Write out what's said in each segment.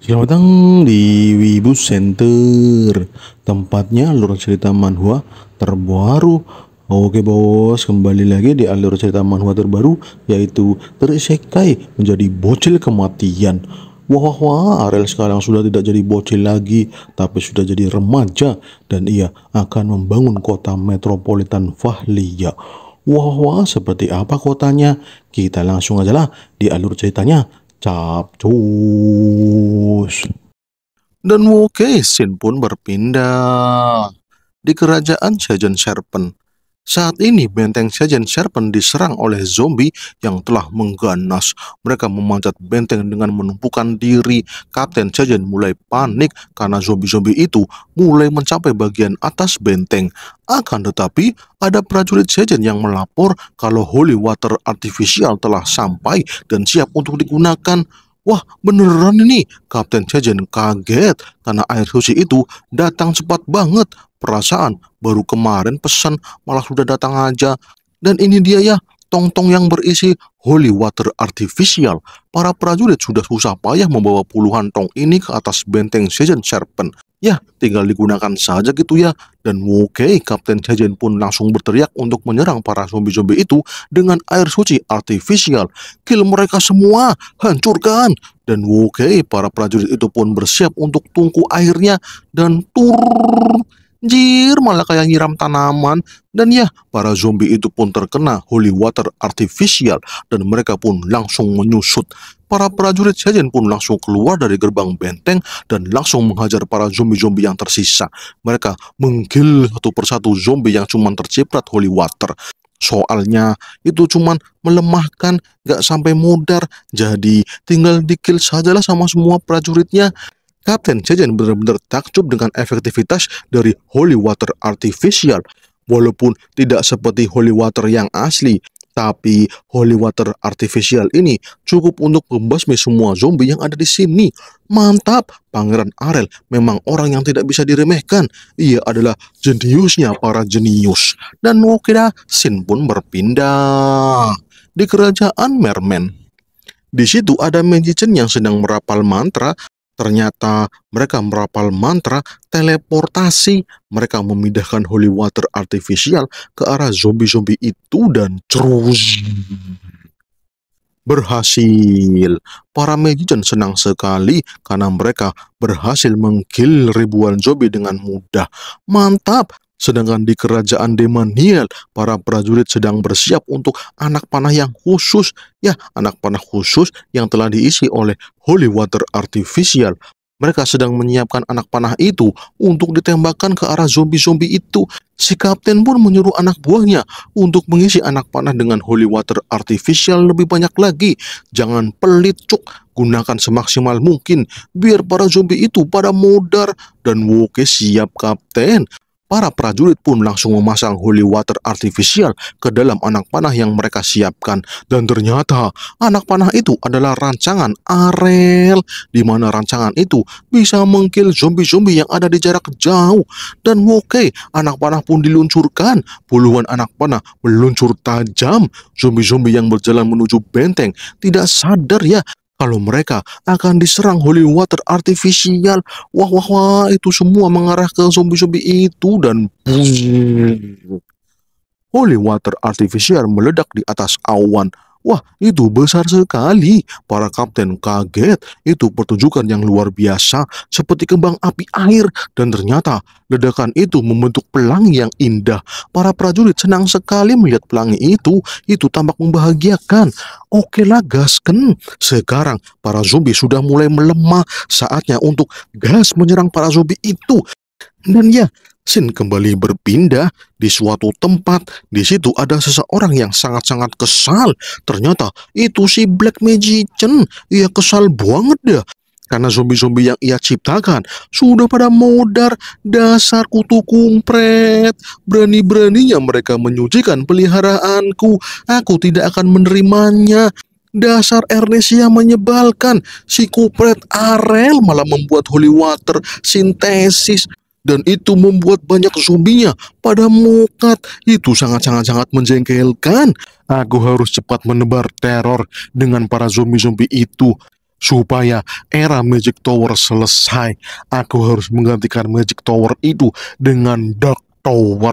Selamat datang di Wibu Center Tempatnya alur cerita Manhua terbaru Oke bos, kembali lagi di alur cerita Manhua terbaru Yaitu Terisekai menjadi bocil kematian Wah wah wah, Ariel sekarang sudah tidak jadi bocil lagi Tapi sudah jadi remaja Dan ia akan membangun kota metropolitan Fahliya Wah wah, seperti apa kotanya? Kita langsung aja lah di alur ceritanya capcus. Dan Xin pun berpindah. Di kerajaan Jajan Serpen, saat ini benteng Sejen Serpent diserang oleh zombie yang telah mengganas. Mereka memanjat benteng dengan menumpukan diri. Kapten Sejen mulai panik karena zombie-zombie itu mulai mencapai bagian atas benteng. Akan tetapi, ada prajurit Sejen yang melapor kalau holy water artificial telah sampai dan siap untuk digunakan. Wah beneran ini Kapten Sejen kaget karena air suci itu datang cepat banget Perasaan baru kemarin pesan malah sudah datang aja. Dan ini dia ya, tong-tong yang berisi holy water artificial. Para prajurit sudah susah payah membawa puluhan tong ini ke atas benteng Sejen Serpent. Ya, tinggal digunakan saja gitu ya. Dan oke, okay, Kapten Sejen pun langsung berteriak untuk menyerang para zombie-zombie itu dengan air suci artificial. Kill mereka semua, hancurkan. Dan oke, okay, para prajurit itu pun bersiap untuk tungku airnya dan turun. Jir malah kayak nyiram tanaman. Dan ya, para zombie itu pun terkena holy water artificial dan mereka pun langsung menyusut. Para prajurit Sejen pun langsung keluar dari gerbang benteng dan langsung menghajar para zombie-zombie yang tersisa. Mereka menggil satu persatu zombie yang cuma terciprat holy water. Soalnya itu cuma melemahkan, gak sampai mudar. Jadi tinggal dikil sajalah sama semua prajuritnya. Captain Jajan benar-benar takjub dengan efektivitas dari holy water artificial. Walaupun tidak seperti holy water yang asli, tapi holy water artificial ini cukup untuk membasmi semua zombie yang ada di sini. Mantap, Pangeran Arel memang orang yang tidak bisa diremehkan. Ia adalah jeniusnya para jenius. Dan Wokida Sin pun berpindah di kerajaan Merman. Di situ ada magician yang sedang merapal mantra Ternyata mereka merapal mantra teleportasi. Mereka memindahkan holy water artificial ke arah zombie-zombie itu dan terus berhasil. Para magician senang sekali karena mereka berhasil mengkill ribuan zombie dengan mudah. Mantap, Sedangkan di kerajaan Demaniel, para prajurit sedang bersiap untuk anak panah yang khusus, ya anak panah khusus yang telah diisi oleh holy water artificial. Mereka sedang menyiapkan anak panah itu untuk ditembakkan ke arah zombie-zombie itu. Si kapten pun menyuruh anak buahnya untuk mengisi anak panah dengan holy water artificial lebih banyak lagi. Jangan pelit, cuk. Gunakan semaksimal mungkin biar para zombie itu pada modar dan woke siap kapten. Para prajurit pun langsung memasang holy water artificial ke dalam anak panah yang mereka siapkan. Dan ternyata anak panah itu adalah rancangan Arel, di mana rancangan itu bisa mengkil zombie-zombie yang ada di jarak jauh. Dan oke, anak panah pun diluncurkan. Puluhan anak panah meluncur tajam. Zombie-zombie yang berjalan menuju benteng tidak sadar ya kalau mereka akan diserang holy water artificial Wah, wah, wah, itu semua mengarah ke zombie-zombie itu dan holy water artificial meledak di atas awan. Wah, itu besar sekali. Para kapten kaget. Itu pertunjukan yang luar biasa, seperti kembang api air. Dan ternyata ledakan itu membentuk pelangi yang indah. Para prajurit senang sekali melihat pelangi itu. Itu tampak membahagiakan. Oke lah, gasken. Sekarang para zombie sudah mulai melemah. Saatnya untuk gas menyerang para zombie itu. Dan ya, Sin kembali berpindah di suatu tempat. Di situ ada seseorang yang sangat-sangat kesal. Ternyata itu si Black Magician. Ia kesal banget dah. Karena zombie-zombie yang ia ciptakan sudah pada modar dasar kutu kumpret. Berani-beraninya mereka menyucikan peliharaanku. Aku tidak akan menerimanya. Dasar Ernesia menyebalkan, si kupret Arel malah membuat holy water sintesis dan itu membuat banyak zombinya pada mukat. Itu sangat-sangat-sangat menjengkelkan. Aku harus cepat menebar teror dengan para zombie-zombie itu. Supaya era Magic Tower selesai, aku harus menggantikan Magic Tower itu dengan Dark Tower.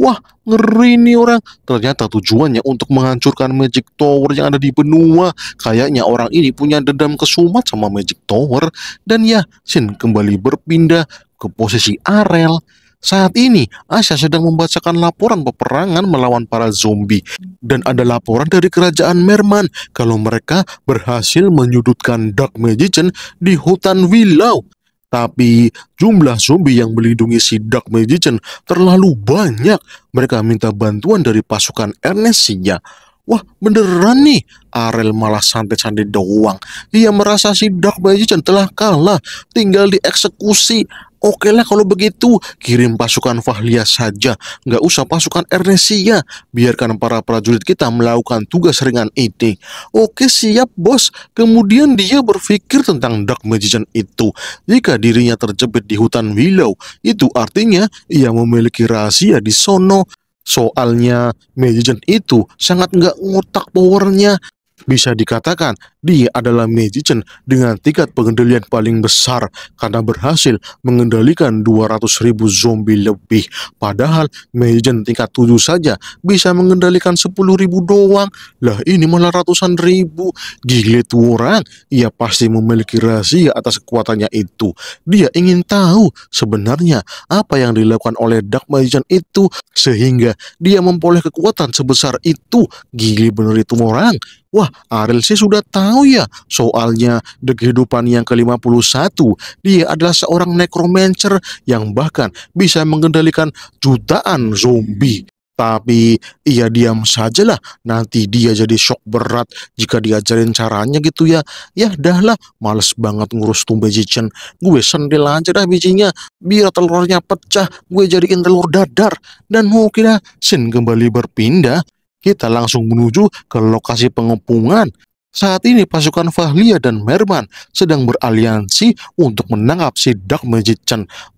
Wah, ngeri nih orang. Ternyata tujuannya untuk menghancurkan Magic Tower yang ada di benua. Kayaknya orang ini punya dendam kesumat sama Magic Tower. Dan ya, Shin kembali berpindah ke posisi Arel. Saat ini, Asya sedang membacakan laporan peperangan melawan para zombie. Dan ada laporan dari kerajaan Merman kalau mereka berhasil menyudutkan Dark Magician di hutan Willow. Tapi jumlah zombie yang melindungi si Dark Magician terlalu banyak. Mereka minta bantuan dari pasukan Ernestinya. Wah beneran nih Arel malah santai-santai doang Ia merasa si Dark Magician telah kalah Tinggal dieksekusi Oke lah kalau begitu, kirim pasukan Fahlia saja, nggak usah pasukan Ernesia. Biarkan para prajurit kita melakukan tugas ringan itu. Oke siap bos. Kemudian dia berpikir tentang Dark Magician itu. Jika dirinya terjepit di hutan Willow, itu artinya ia memiliki rahasia di sono. Soalnya Magician itu sangat nggak ngotak powernya bisa dikatakan dia adalah magician dengan tingkat pengendalian paling besar karena berhasil mengendalikan 200 ribu zombie lebih. Padahal magician tingkat 7 saja bisa mengendalikan 10 ribu doang. Lah ini malah ratusan ribu. Gile orang, ia pasti memiliki rahasia atas kekuatannya itu. Dia ingin tahu sebenarnya apa yang dilakukan oleh Dark Magician itu sehingga dia memperoleh kekuatan sebesar itu. Gile bener itu orang. Wah, Ariel sih sudah tahu ya soalnya di kehidupan yang ke-51. Dia adalah seorang necromancer yang bahkan bisa mengendalikan jutaan zombie. Tapi ia diam sajalah, nanti dia jadi shock berat jika diajarin caranya gitu ya. Ya dahlah, males banget ngurus tumbe jicen. Gue sendil aja dah bijinya, biar telurnya pecah, gue jadiin telur dadar. Dan mungkin Sin kembali berpindah kita langsung menuju ke lokasi pengepungan. Saat ini pasukan Fahlia dan Merman sedang beraliansi untuk menangkap si Dark Magic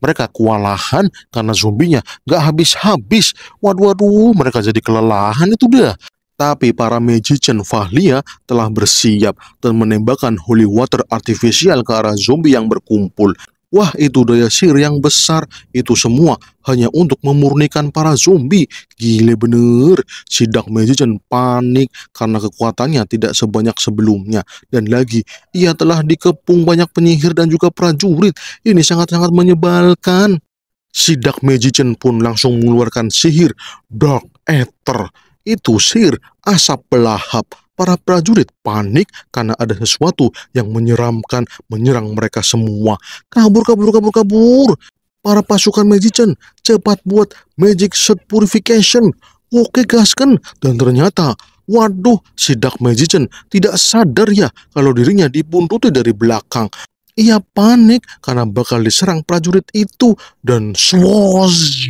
Mereka kewalahan karena zombinya gak habis-habis. Waduh, waduh, mereka jadi kelelahan itu dia. Tapi para magician Fahlia telah bersiap dan menembakkan holy water artifisial ke arah zombie yang berkumpul. Wah, itu daya sihir yang besar. Itu semua hanya untuk memurnikan para zombie. Gile bener. Si Dark Magician panik karena kekuatannya tidak sebanyak sebelumnya. Dan lagi, ia telah dikepung banyak penyihir dan juga prajurit. Ini sangat-sangat menyebalkan. Si Dark Magician pun langsung mengeluarkan sihir Dark Ether. Itu sihir asap pelahap Para prajurit panik karena ada sesuatu yang menyeramkan menyerang mereka semua. Kabur, kabur, kabur, kabur. Para pasukan magician cepat buat magic shot purification. Oke gaskan dan ternyata Waduh, si Dark Magician tidak sadar ya kalau dirinya dibuntuti dari belakang. Ia panik karena bakal diserang prajurit itu dan swoosh.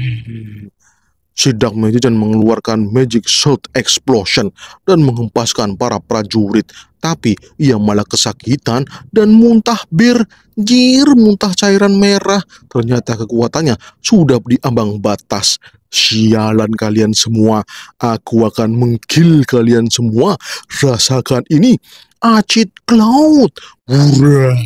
Sidak Magician mengeluarkan Magic shot Explosion dan menghempaskan para prajurit. Tapi ia malah kesakitan dan muntah bir. Jir, muntah cairan merah. Ternyata kekuatannya sudah di ambang batas. Sialan kalian semua, aku akan mengkill kalian semua. Rasakan ini, acid cloud. Hurrah!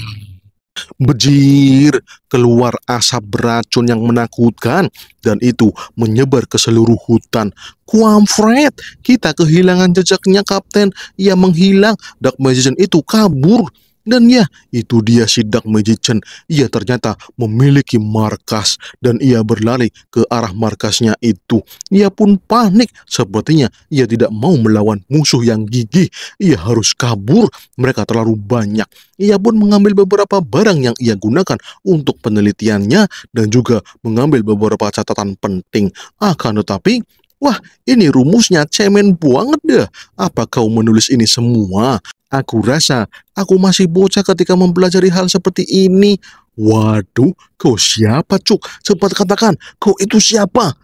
Bejir, keluar asap beracun yang menakutkan dan itu menyebar ke seluruh hutan. Kuamfred, kita kehilangan jejaknya Kapten. Ia menghilang, Dark Magician itu kabur. Dan ya, itu dia sidak Magician. Ia ternyata memiliki markas dan ia berlari ke arah markasnya itu. Ia pun panik. Sepertinya ia tidak mau melawan musuh yang gigih. Ia harus kabur. Mereka terlalu banyak. Ia pun mengambil beberapa barang yang ia gunakan untuk penelitiannya dan juga mengambil beberapa catatan penting. Akan tetapi, Wah, ini rumusnya cemen banget deh. Apa kau menulis ini semua? Aku rasa aku masih bocah ketika mempelajari hal seperti ini. Waduh, kau siapa, Cuk? Cepat katakan, kau itu siapa?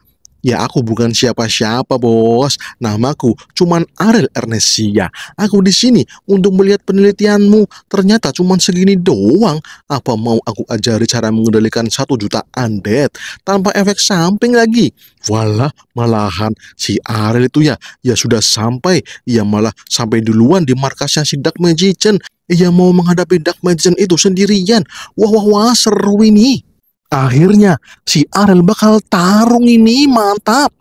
Ya aku bukan siapa-siapa bos, namaku cuman Ariel Ernestia. Aku di sini untuk melihat penelitianmu, ternyata cuman segini doang. Apa mau aku ajari cara mengendalikan satu juta undead tanpa efek samping lagi? Walah, malahan si Ariel itu ya, ya sudah sampai, ya malah sampai duluan di markasnya si Dark Magician. Ia mau menghadapi Dark Magician itu sendirian. Wah wah wah seru ini. Akhirnya si Arel bakal tarung ini mantap.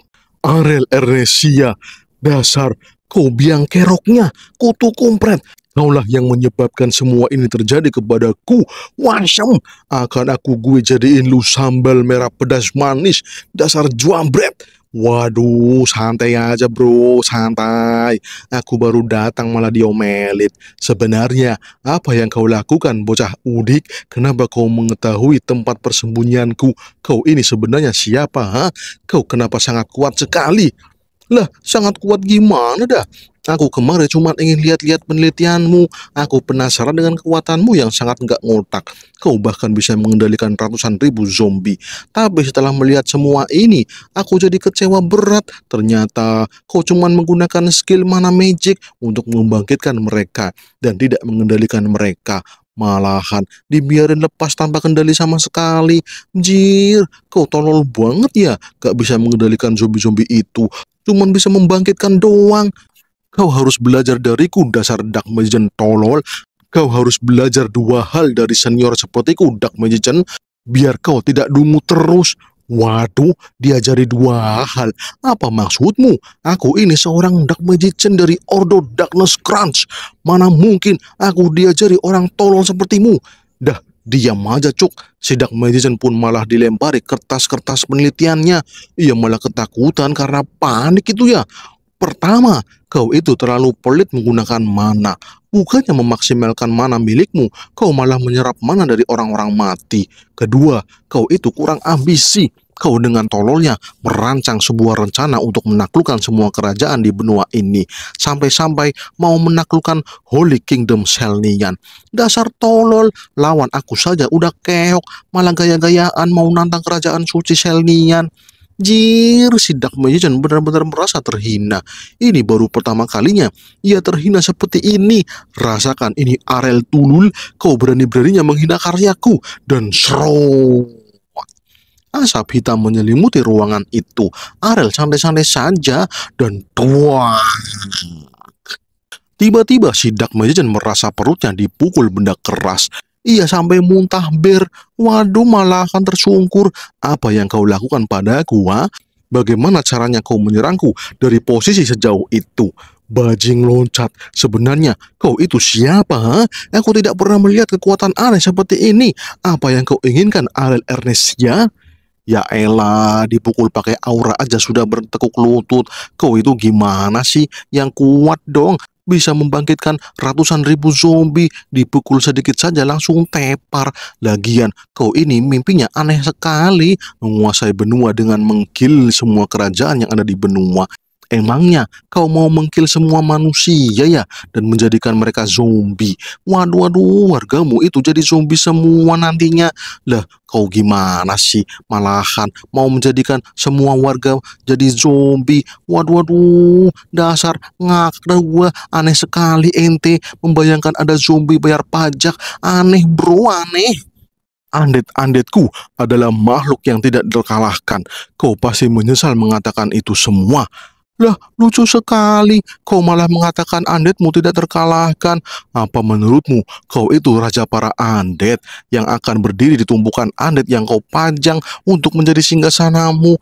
Arel Ernesia, dasar kau biang keroknya, kutu kumpret. Kaulah yang menyebabkan semua ini terjadi kepadaku. Wansem, akan aku gue jadiin lu sambal merah pedas manis, dasar juambret. Waduh, santai aja bro, santai. Aku baru datang malah diomelit. Sebenarnya, apa yang kau lakukan bocah udik? Kenapa kau mengetahui tempat persembunyianku? Kau ini sebenarnya siapa? Ha? Kau kenapa sangat kuat sekali? Lah, sangat kuat gimana dah? Aku kemarin cuma ingin lihat-lihat penelitianmu. Aku penasaran dengan kekuatanmu yang sangat nggak ngotak. Kau bahkan bisa mengendalikan ratusan ribu zombie. Tapi setelah melihat semua ini, aku jadi kecewa berat. Ternyata kau cuma menggunakan skill mana magic untuk membangkitkan mereka dan tidak mengendalikan mereka. Malahan dibiarin lepas tanpa kendali sama sekali. Jir, kau tolol banget ya, gak bisa mengendalikan zombie-zombie itu cuman bisa membangkitkan doang. Kau harus belajar dariku dasar dak tolol. Kau harus belajar dua hal dari senior sepertiku dak mejen. Biar kau tidak dungu terus. Waduh, diajari dua hal. Apa maksudmu? Aku ini seorang dak Magician dari Ordo Darkness Crunch. Mana mungkin aku diajari orang tolol sepertimu? Dah, dia aja cuk, sidak magician pun malah dilempari kertas-kertas penelitiannya. Ia malah ketakutan karena panik itu ya. Pertama, kau itu terlalu pelit menggunakan mana. Bukannya memaksimalkan mana milikmu, kau malah menyerap mana dari orang-orang mati. Kedua, kau itu kurang ambisi. Kau dengan tololnya merancang sebuah rencana untuk menaklukkan semua kerajaan di benua ini, sampai-sampai mau menaklukkan Holy Kingdom Selnian. Dasar tolol, lawan aku saja udah keok, malah gaya-gayaan mau nantang kerajaan suci Selnian. Jir, si Dark Magician benar-benar merasa terhina. Ini baru pertama kalinya ia terhina seperti ini. Rasakan ini Arel Tulul, kau berani-beraninya menghina karyaku. Dan serong. Asap hitam menyelimuti ruangan itu. Arel santai-santai saja dan tua. Tiba-tiba Sidak Dak merasa perutnya dipukul benda keras. Ia sampai muntah ber. Waduh malahan tersungkur. Apa yang kau lakukan pada gua? Bagaimana caranya kau menyerangku dari posisi sejauh itu? Bajing loncat. Sebenarnya kau itu siapa? Ha? Aku tidak pernah melihat kekuatan aneh seperti ini. Apa yang kau inginkan, Arel Ernestia? ya? Ya elah, dipukul pakai aura aja sudah bertekuk lutut. Kau itu gimana sih? Yang kuat dong. Bisa membangkitkan ratusan ribu zombie. Dipukul sedikit saja langsung tepar. Lagian, kau ini mimpinya aneh sekali. Menguasai benua dengan menggil semua kerajaan yang ada di benua. Emangnya kau mau mengkil semua manusia ya dan menjadikan mereka zombie? Waduh, waduh, wargamu itu jadi zombie semua nantinya. Lah, kau gimana sih? Malahan mau menjadikan semua warga jadi zombie. Waduh, waduh, dasar ngakak dah gua. Aneh sekali ente membayangkan ada zombie bayar pajak. Aneh bro, aneh andet-andetku adalah makhluk yang tidak terkalahkan. Kau pasti menyesal mengatakan itu semua. Lah, lucu sekali. Kau malah mengatakan andetmu tidak terkalahkan. Apa menurutmu kau itu raja para andet yang akan berdiri di tumpukan andet yang kau panjang untuk menjadi singgasanamu?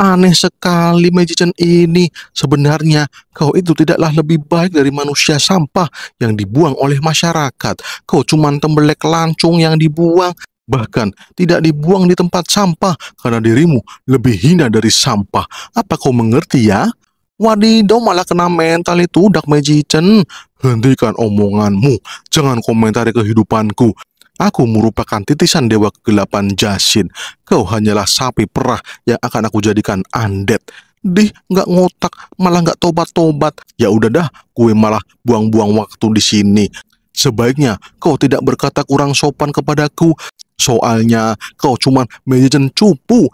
Aneh sekali magician ini. Sebenarnya kau itu tidaklah lebih baik dari manusia sampah yang dibuang oleh masyarakat. Kau cuma tembelek lancung yang dibuang bahkan tidak dibuang di tempat sampah karena dirimu lebih hina dari sampah. Apa kau mengerti ya? Wadidaw malah kena mental itu Dark Magician. Hentikan omonganmu, jangan komentari kehidupanku. Aku merupakan titisan dewa kegelapan Jasin. Kau hanyalah sapi perah yang akan aku jadikan undead. Dih, nggak ngotak, malah nggak tobat-tobat. Ya udah dah, kue malah buang-buang waktu di sini. Sebaiknya kau tidak berkata kurang sopan kepadaku. Soalnya kau cuman magician cupu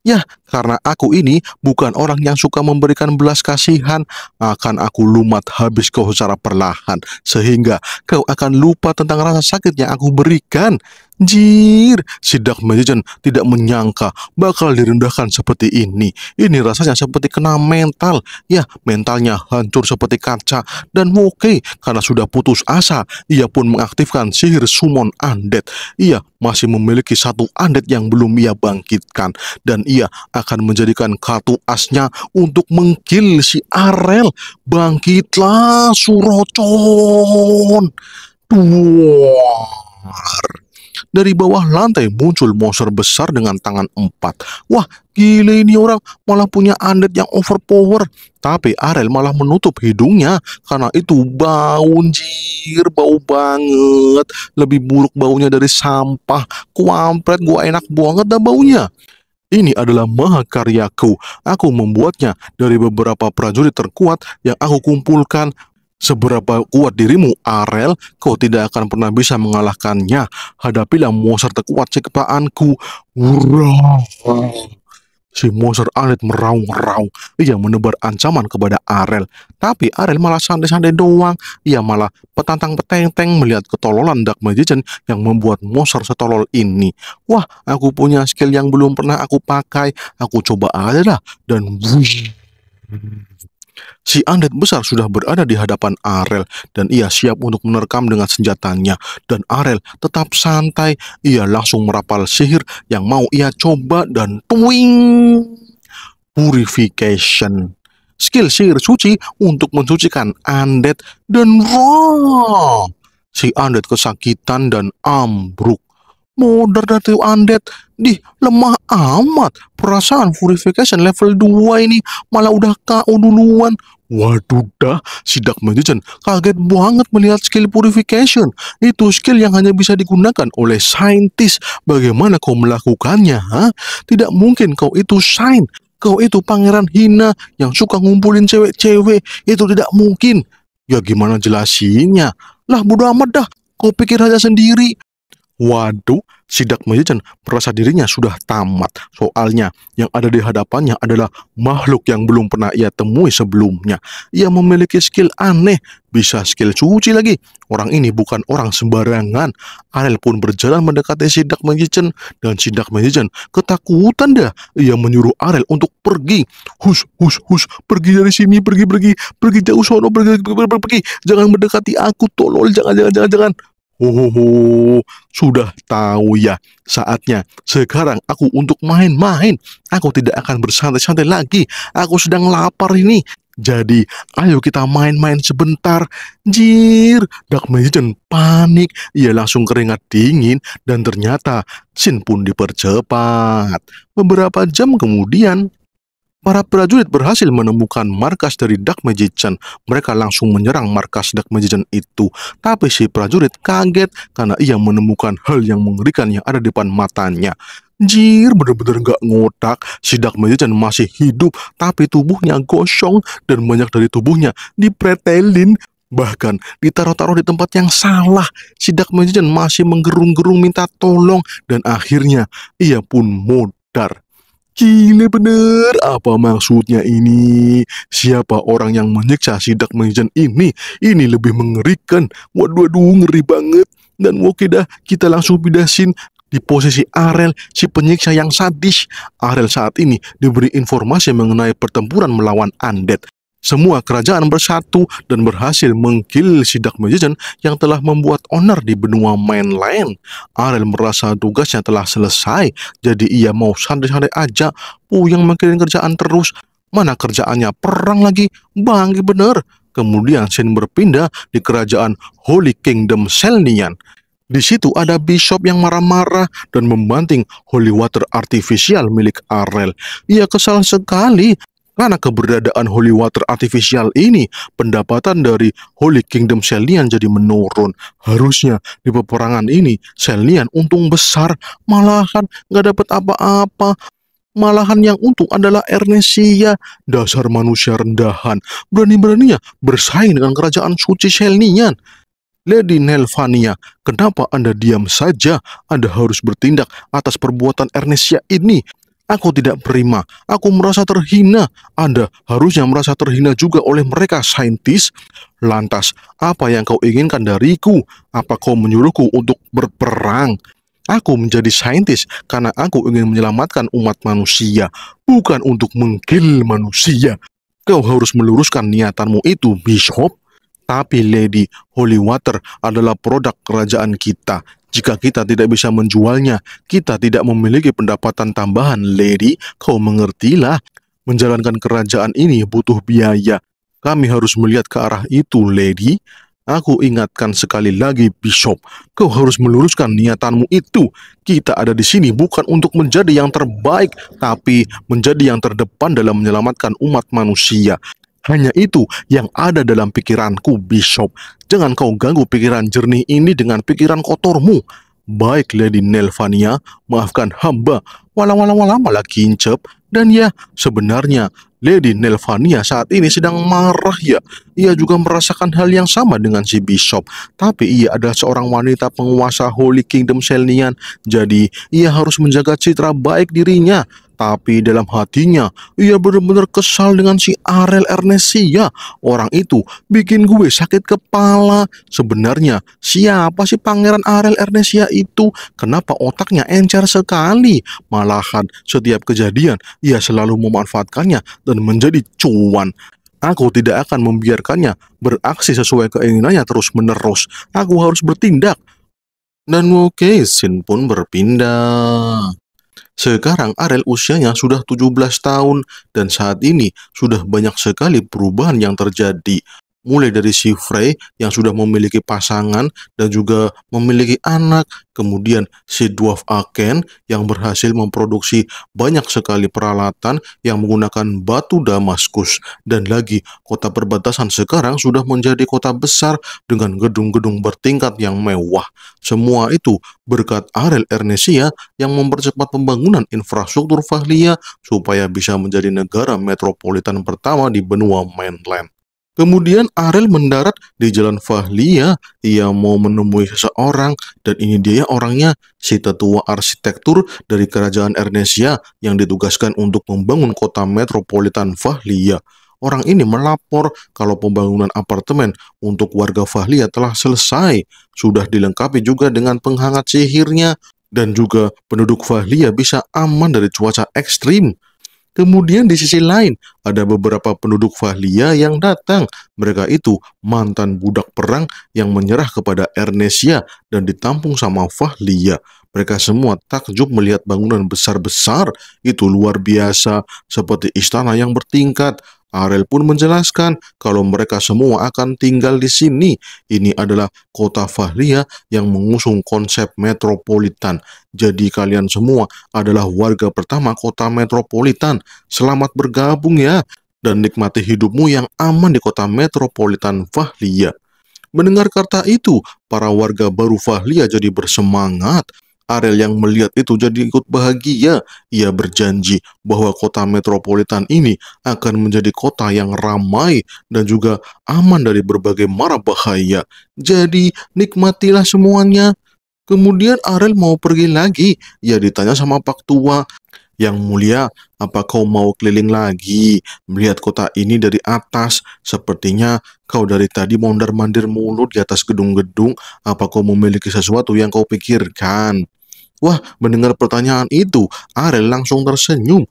Ya, karena aku ini bukan orang yang suka memberikan belas kasihan, akan aku lumat habis kau secara perlahan, sehingga kau akan lupa tentang rasa sakit yang aku berikan. Jir, si Dark Magician tidak menyangka bakal direndahkan seperti ini. Ini rasanya seperti kena mental. Ya, mentalnya hancur seperti kaca dan okay, karena sudah putus asa. Ia pun mengaktifkan sihir summon undead. Ia masih memiliki satu undead yang belum ia bangkitkan dan ia akan menjadikan kartu asnya untuk mengkill si Arel. Bangkitlah Surocon. tuar dari bawah lantai muncul monster besar dengan tangan empat. Wah, gila ini orang malah punya undead yang overpower. Tapi Arel malah menutup hidungnya karena itu bau njir, bau banget. Lebih buruk baunya dari sampah. Kuampret, gua enak banget dah baunya. Ini adalah maha karyaku. Aku membuatnya dari beberapa prajurit terkuat yang aku kumpulkan Seberapa kuat dirimu, Arel, kau tidak akan pernah bisa mengalahkannya. Hadapilah monster terkuat ciptaanku. Si monster alit meraung-raung. Ia menebar ancaman kepada Arel. Tapi Arel malah santai-santai doang. Ia malah petantang petenteng melihat ketololan Dark Magician yang membuat monster setolol ini. Wah, aku punya skill yang belum pernah aku pakai. Aku coba aja dah. Dan wuih. Si Andet besar sudah berada di hadapan Arel dan ia siap untuk menerkam dengan senjatanya. Dan Arel tetap santai, ia langsung merapal sihir yang mau ia coba dan tuing! Purification. Skill sihir suci untuk mensucikan Andet dan wow, Si Andet kesakitan dan ambruk modar dari undead di lemah amat perasaan purification level 2 ini malah udah kau duluan waduh dah si Dark Magician kaget banget melihat skill purification itu skill yang hanya bisa digunakan oleh saintis bagaimana kau melakukannya ha? tidak mungkin kau itu saint kau itu pangeran hina yang suka ngumpulin cewek-cewek itu tidak mungkin ya gimana jelasinnya lah bodo amat dah kau pikir aja sendiri Waduh, Sidak Magician merasa dirinya sudah tamat. Soalnya, yang ada di hadapannya adalah makhluk yang belum pernah ia temui sebelumnya. Ia memiliki skill aneh, bisa skill suci lagi. Orang ini bukan orang sembarangan. Anel pun berjalan mendekati Sidak Magician. dan Sidak Magician ketakutan dah. Ia menyuruh Anel untuk pergi. Hus, hus, hus, pergi dari sini, pergi, pergi, pergi jauh sono, pergi, pergi, pergi. Jangan mendekati aku, tolol, jangan, jangan, jangan, jangan. Oh, sudah tahu ya saatnya. Sekarang aku untuk main-main. Aku tidak akan bersantai-santai lagi. Aku sedang lapar ini. Jadi, ayo kita main-main sebentar. Jir, Dark Magician panik. Ia langsung keringat dingin dan ternyata Shin pun dipercepat. Beberapa jam kemudian, Para prajurit berhasil menemukan markas dari Dark Magician. Mereka langsung menyerang markas Dark Magician itu. Tapi si prajurit kaget karena ia menemukan hal yang mengerikan yang ada di depan matanya. Jir, benar-benar gak ngotak. Si Dark Magician masih hidup, tapi tubuhnya gosong dan banyak dari tubuhnya dipretelin. Bahkan ditaruh-taruh di tempat yang salah. Si Dark Magician masih menggerung-gerung minta tolong dan akhirnya ia pun modar. Gile bener, apa maksudnya ini? Siapa orang yang menyiksa si Dark Magician ini? Ini lebih mengerikan. Waduh, waduh, ngeri banget. Dan oke dah, kita langsung pindah scene di posisi Arel si penyiksa yang sadis. Arel saat ini diberi informasi mengenai pertempuran melawan Undead semua kerajaan bersatu dan berhasil mengkil sidak magician yang telah membuat onar di benua mainland. Ariel merasa tugasnya telah selesai, jadi ia mau santai-santai aja, puyeng mengkirin kerjaan terus. Mana kerjaannya perang lagi, bangki bener. Kemudian Sin berpindah di kerajaan Holy Kingdom Selnian. Di situ ada bishop yang marah-marah dan membanting holy water Artificial milik Arel. Ia kesal sekali karena keberadaan holy water artificial ini, pendapatan dari Holy Kingdom Selian jadi menurun. Harusnya di peperangan ini, Selian untung besar, malahan nggak dapat apa-apa. Malahan yang untung adalah Ernesia, dasar manusia rendahan. Berani-beraninya bersaing dengan kerajaan suci Selian. Lady Nelvania, kenapa Anda diam saja? Anda harus bertindak atas perbuatan Ernesia ini. Aku tidak berima. Aku merasa terhina. Anda harusnya merasa terhina juga oleh mereka, saintis. Lantas, apa yang kau inginkan dariku? Apa kau menyuruhku untuk berperang? Aku menjadi saintis karena aku ingin menyelamatkan umat manusia, bukan untuk menggil manusia. Kau harus meluruskan niatanmu itu, Bishop. Tapi Lady Holywater adalah produk kerajaan kita. Jika kita tidak bisa menjualnya, kita tidak memiliki pendapatan tambahan, Lady. Kau mengertilah. Menjalankan kerajaan ini butuh biaya. Kami harus melihat ke arah itu, Lady. Aku ingatkan sekali lagi, Bishop, kau harus meluruskan niatanmu itu. Kita ada di sini bukan untuk menjadi yang terbaik, tapi menjadi yang terdepan dalam menyelamatkan umat manusia. Hanya itu yang ada dalam pikiranku, Bishop. Jangan kau ganggu pikiran jernih ini dengan pikiran kotormu. Baik, Lady Nelvania, maafkan hamba. Walau-walau malah kincap. Dan ya, sebenarnya Lady Nelvania saat ini sedang marah ya. Ia juga merasakan hal yang sama dengan si Bishop. Tapi ia adalah seorang wanita penguasa Holy Kingdom Selnian. Jadi, ia harus menjaga citra baik dirinya. Tapi dalam hatinya, ia benar-benar kesal dengan si Arel Ernesia. Orang itu bikin gue sakit kepala. Sebenarnya, siapa sih pangeran Arel Ernesia itu? Kenapa otaknya encer sekali? Malahan, setiap kejadian, ia selalu memanfaatkannya dan menjadi cuan. Aku tidak akan membiarkannya beraksi sesuai keinginannya terus-menerus. Aku harus bertindak. Dan Sin pun berpindah. Sekarang Arel usianya sudah 17 tahun dan saat ini sudah banyak sekali perubahan yang terjadi mulai dari si Frey yang sudah memiliki pasangan dan juga memiliki anak, kemudian si Dwarf Aken yang berhasil memproduksi banyak sekali peralatan yang menggunakan batu Damaskus dan lagi kota perbatasan sekarang sudah menjadi kota besar dengan gedung-gedung bertingkat yang mewah. Semua itu berkat Arel Ernesia yang mempercepat pembangunan infrastruktur Fahlia supaya bisa menjadi negara metropolitan pertama di benua mainland. Kemudian Ariel mendarat di jalan Fahlia. Ia mau menemui seseorang dan ini dia orangnya, si tetua arsitektur dari kerajaan Ernesia yang ditugaskan untuk membangun kota metropolitan Fahlia. Orang ini melapor kalau pembangunan apartemen untuk warga Fahlia telah selesai. Sudah dilengkapi juga dengan penghangat sihirnya dan juga penduduk Fahlia bisa aman dari cuaca ekstrim. Kemudian di sisi lain, ada beberapa penduduk Fahlia yang datang. Mereka itu mantan budak perang yang menyerah kepada Ernesia dan ditampung sama Fahlia. Mereka semua takjub melihat bangunan besar-besar itu luar biasa, seperti istana yang bertingkat, Arel pun menjelaskan kalau mereka semua akan tinggal di sini. Ini adalah kota Fahria yang mengusung konsep metropolitan. Jadi kalian semua adalah warga pertama kota metropolitan. Selamat bergabung ya dan nikmati hidupmu yang aman di kota metropolitan Fahlia. Mendengar kata itu, para warga baru Fahlia jadi bersemangat Ariel yang melihat itu jadi ikut bahagia. Ia berjanji bahwa kota metropolitan ini akan menjadi kota yang ramai dan juga aman dari berbagai mara bahaya. Jadi nikmatilah semuanya. Kemudian Ariel mau pergi lagi. Ia ditanya sama Pak Tua, yang mulia, apa kau mau keliling lagi melihat kota ini dari atas? Sepertinya kau dari tadi mondar-mandir mulut di atas gedung-gedung. Apa kau memiliki sesuatu yang kau pikirkan? Wah, mendengar pertanyaan itu, Ariel langsung tersenyum.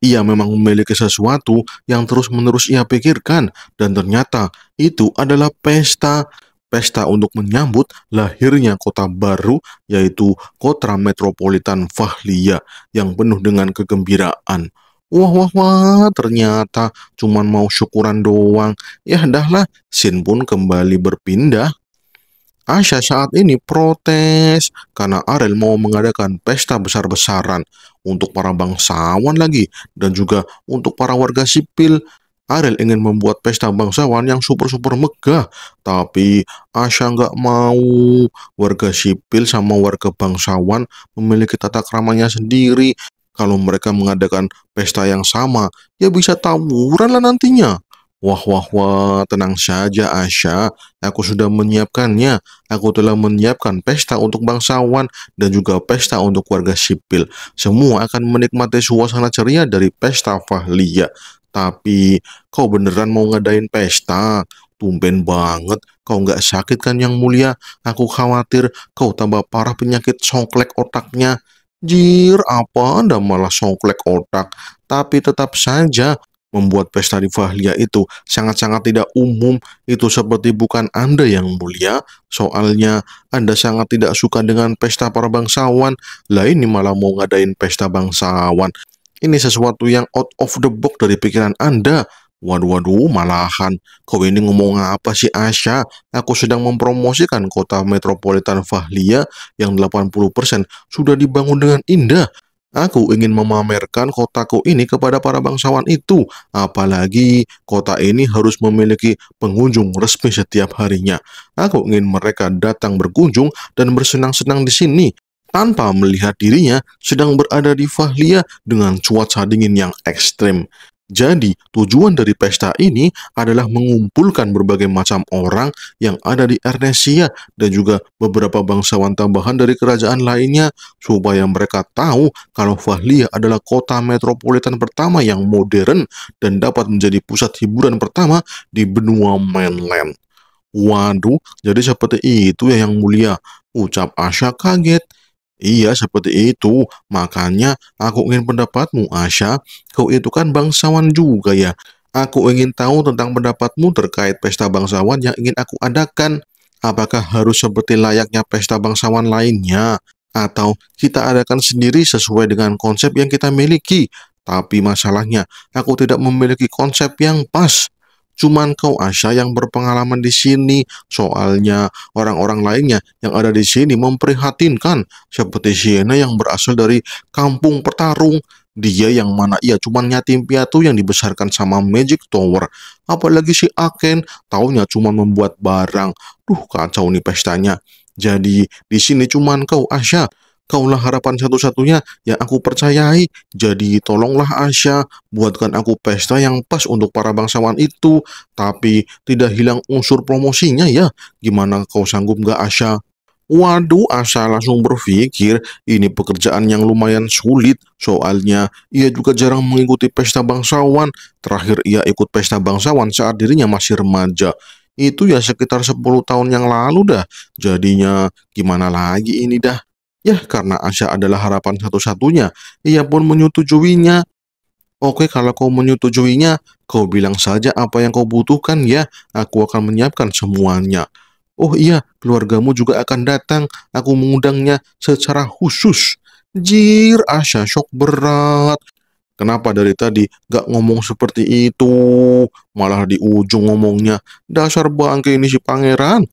Ia memang memiliki sesuatu yang terus-menerus ia pikirkan, dan ternyata itu adalah pesta. Pesta untuk menyambut lahirnya kota baru, yaitu kota metropolitan Fahlia, yang penuh dengan kegembiraan. Wah, wah, wah, ternyata cuman mau syukuran doang. Ya, dahlah, Sin pun kembali berpindah Aisyah saat ini protes karena Arel mau mengadakan pesta besar-besaran untuk para bangsawan lagi dan juga untuk para warga sipil. Arel ingin membuat pesta bangsawan yang super-super megah, tapi Asya nggak mau. Warga sipil sama warga bangsawan memiliki tata keramanya sendiri. Kalau mereka mengadakan pesta yang sama, ya bisa tawuran lah nantinya. Wah wah wah, tenang saja Asya, aku sudah menyiapkannya. Aku telah menyiapkan pesta untuk bangsawan dan juga pesta untuk warga sipil. Semua akan menikmati suasana ceria dari pesta Fahlia. Tapi kau beneran mau ngadain pesta? Tumben banget, kau nggak sakit kan yang mulia? Aku khawatir kau tambah parah penyakit songklek otaknya. Jir, apa Anda malah songklek otak? Tapi tetap saja membuat pesta di Fahlia itu sangat-sangat tidak umum, itu seperti bukan Anda yang mulia, soalnya Anda sangat tidak suka dengan pesta para bangsawan, lah ini malah mau ngadain pesta bangsawan. Ini sesuatu yang out of the box dari pikiran Anda. Waduh, waduh, malahan. Kau ini ngomong apa sih Asya? Aku sedang mempromosikan kota metropolitan Fahlia yang 80% sudah dibangun dengan indah. Aku ingin memamerkan kotaku ini kepada para bangsawan itu, apalagi kota ini harus memiliki pengunjung resmi setiap harinya. Aku ingin mereka datang berkunjung dan bersenang-senang di sini, tanpa melihat dirinya sedang berada di Fahlia dengan cuaca dingin yang ekstrim. Jadi, tujuan dari pesta ini adalah mengumpulkan berbagai macam orang yang ada di Ernesia dan juga beberapa bangsawan tambahan dari kerajaan lainnya supaya mereka tahu kalau Fahlia adalah kota metropolitan pertama yang modern dan dapat menjadi pusat hiburan pertama di benua mainland. Waduh, jadi seperti itu ya yang mulia, ucap Asya kaget. Iya, seperti itu. Makanya aku ingin pendapatmu, Asya. Kau itu kan bangsawan juga ya. Aku ingin tahu tentang pendapatmu terkait pesta bangsawan yang ingin aku adakan. Apakah harus seperti layaknya pesta bangsawan lainnya? Atau kita adakan sendiri sesuai dengan konsep yang kita miliki? Tapi masalahnya, aku tidak memiliki konsep yang pas. Cuman kau Asya yang berpengalaman di sini. Soalnya orang-orang lainnya yang ada di sini memprihatinkan. Seperti Siena yang berasal dari kampung pertarung Dia yang mana ia cuman yatim piatu yang dibesarkan sama Magic Tower. Apalagi si Aken taunya cuman membuat barang. Duh kacau nih pestanya. Jadi di sini cuman kau Asya Kaulah harapan satu-satunya yang aku percayai. Jadi tolonglah Asya, buatkan aku pesta yang pas untuk para bangsawan itu, tapi tidak hilang unsur promosinya ya. Gimana kau sanggup gak Asya? Waduh, Asya langsung berpikir ini pekerjaan yang lumayan sulit. Soalnya ia juga jarang mengikuti pesta bangsawan. Terakhir ia ikut pesta bangsawan saat dirinya masih remaja itu ya sekitar 10 tahun yang lalu dah. Jadinya gimana lagi ini dah? Ya, karena Asya adalah harapan satu-satunya, ia pun menyetujuinya. Oke, kalau kau menyetujuinya, kau bilang saja apa yang kau butuhkan ya, aku akan menyiapkan semuanya. Oh iya, keluargamu juga akan datang, aku mengundangnya secara khusus. Jir, Asya shock berat. Kenapa dari tadi gak ngomong seperti itu? Malah di ujung ngomongnya, dasar bangke ini si pangeran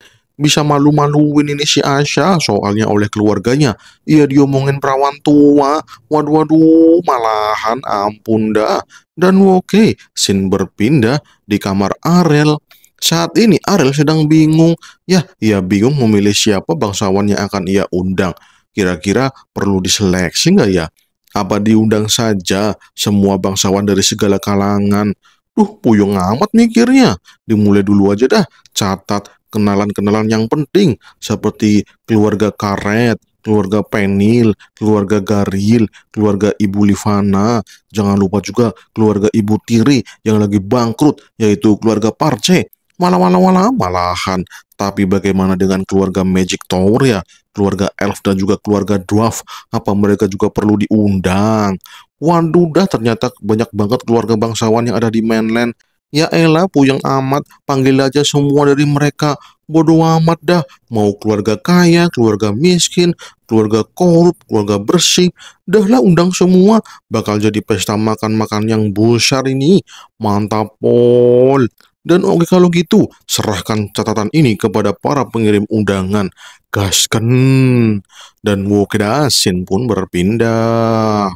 bisa malu-maluin ini si Asya soalnya oleh keluarganya. Iya diomongin perawan tua, waduh-waduh malahan ampun dah. Dan oke, okay, Sin berpindah di kamar Arel. Saat ini Arel sedang bingung, ya ia bingung memilih siapa bangsawan yang akan ia undang. Kira-kira perlu diseleksi nggak ya? Apa diundang saja semua bangsawan dari segala kalangan? Duh, puyung amat mikirnya. Dimulai dulu aja dah. Catat kenalan-kenalan yang penting seperti keluarga karet, keluarga Penil, keluarga Garil, keluarga Ibu Livana, jangan lupa juga keluarga Ibu Tiri yang lagi bangkrut yaitu keluarga Parce. Malah malah malah malahan. Tapi bagaimana dengan keluarga Magic Tower ya? Keluarga Elf dan juga keluarga Dwarf, apa mereka juga perlu diundang? Waduh dah ternyata banyak banget keluarga bangsawan yang ada di mainland Ya elah, puyeng amat, panggil aja semua dari mereka. Bodoh amat dah, mau keluarga kaya, keluarga miskin, keluarga korup, keluarga bersih. Dahlah undang semua, bakal jadi pesta makan-makan yang besar ini. Mantap, Pol. Dan oke kalau gitu, serahkan catatan ini kepada para pengirim undangan. Gasken. Dan Wokeda Asin pun berpindah.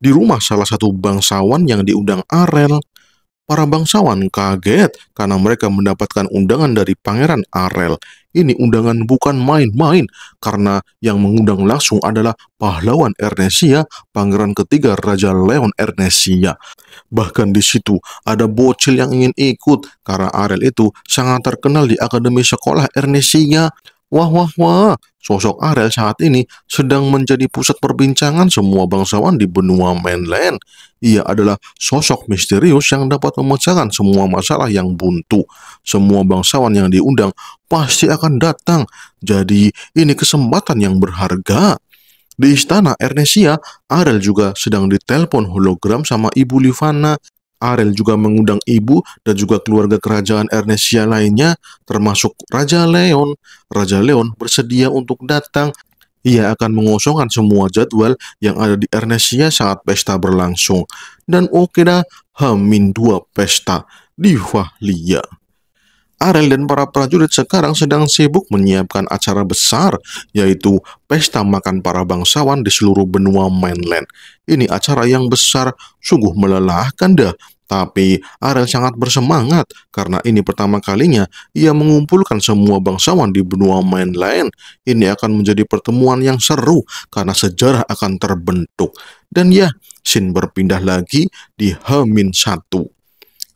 Di rumah salah satu bangsawan yang diundang Arel, Para bangsawan kaget karena mereka mendapatkan undangan dari Pangeran Arel. Ini undangan bukan main-main, karena yang mengundang langsung adalah pahlawan Ernesia, pangeran ketiga Raja Leon Ernesia. Bahkan di situ ada bocil yang ingin ikut, karena Arel itu sangat terkenal di Akademi Sekolah Ernesia. Wah, wah, wah, sosok Ariel saat ini sedang menjadi pusat perbincangan semua bangsawan di benua mainland. Ia adalah sosok misterius yang dapat memecahkan semua masalah yang buntu. Semua bangsawan yang diundang pasti akan datang, jadi ini kesempatan yang berharga. Di istana Ernesia, Ariel juga sedang ditelepon hologram sama Ibu Livana Arel juga mengundang ibu dan juga keluarga kerajaan Ernestia lainnya, termasuk Raja Leon. Raja Leon bersedia untuk datang. Ia akan mengosongkan semua jadwal yang ada di Ernestia saat pesta berlangsung. Dan oke dah, hamin dua pesta di Wahlia. Arel dan para prajurit sekarang sedang sibuk menyiapkan acara besar, yaitu pesta makan para bangsawan di seluruh benua mainland. Ini acara yang besar, sungguh melelahkan dah. Tapi Arel sangat bersemangat karena ini pertama kalinya ia mengumpulkan semua bangsawan di benua mainland. Ini akan menjadi pertemuan yang seru karena sejarah akan terbentuk. Dan ya, sin berpindah lagi di Hamin 1.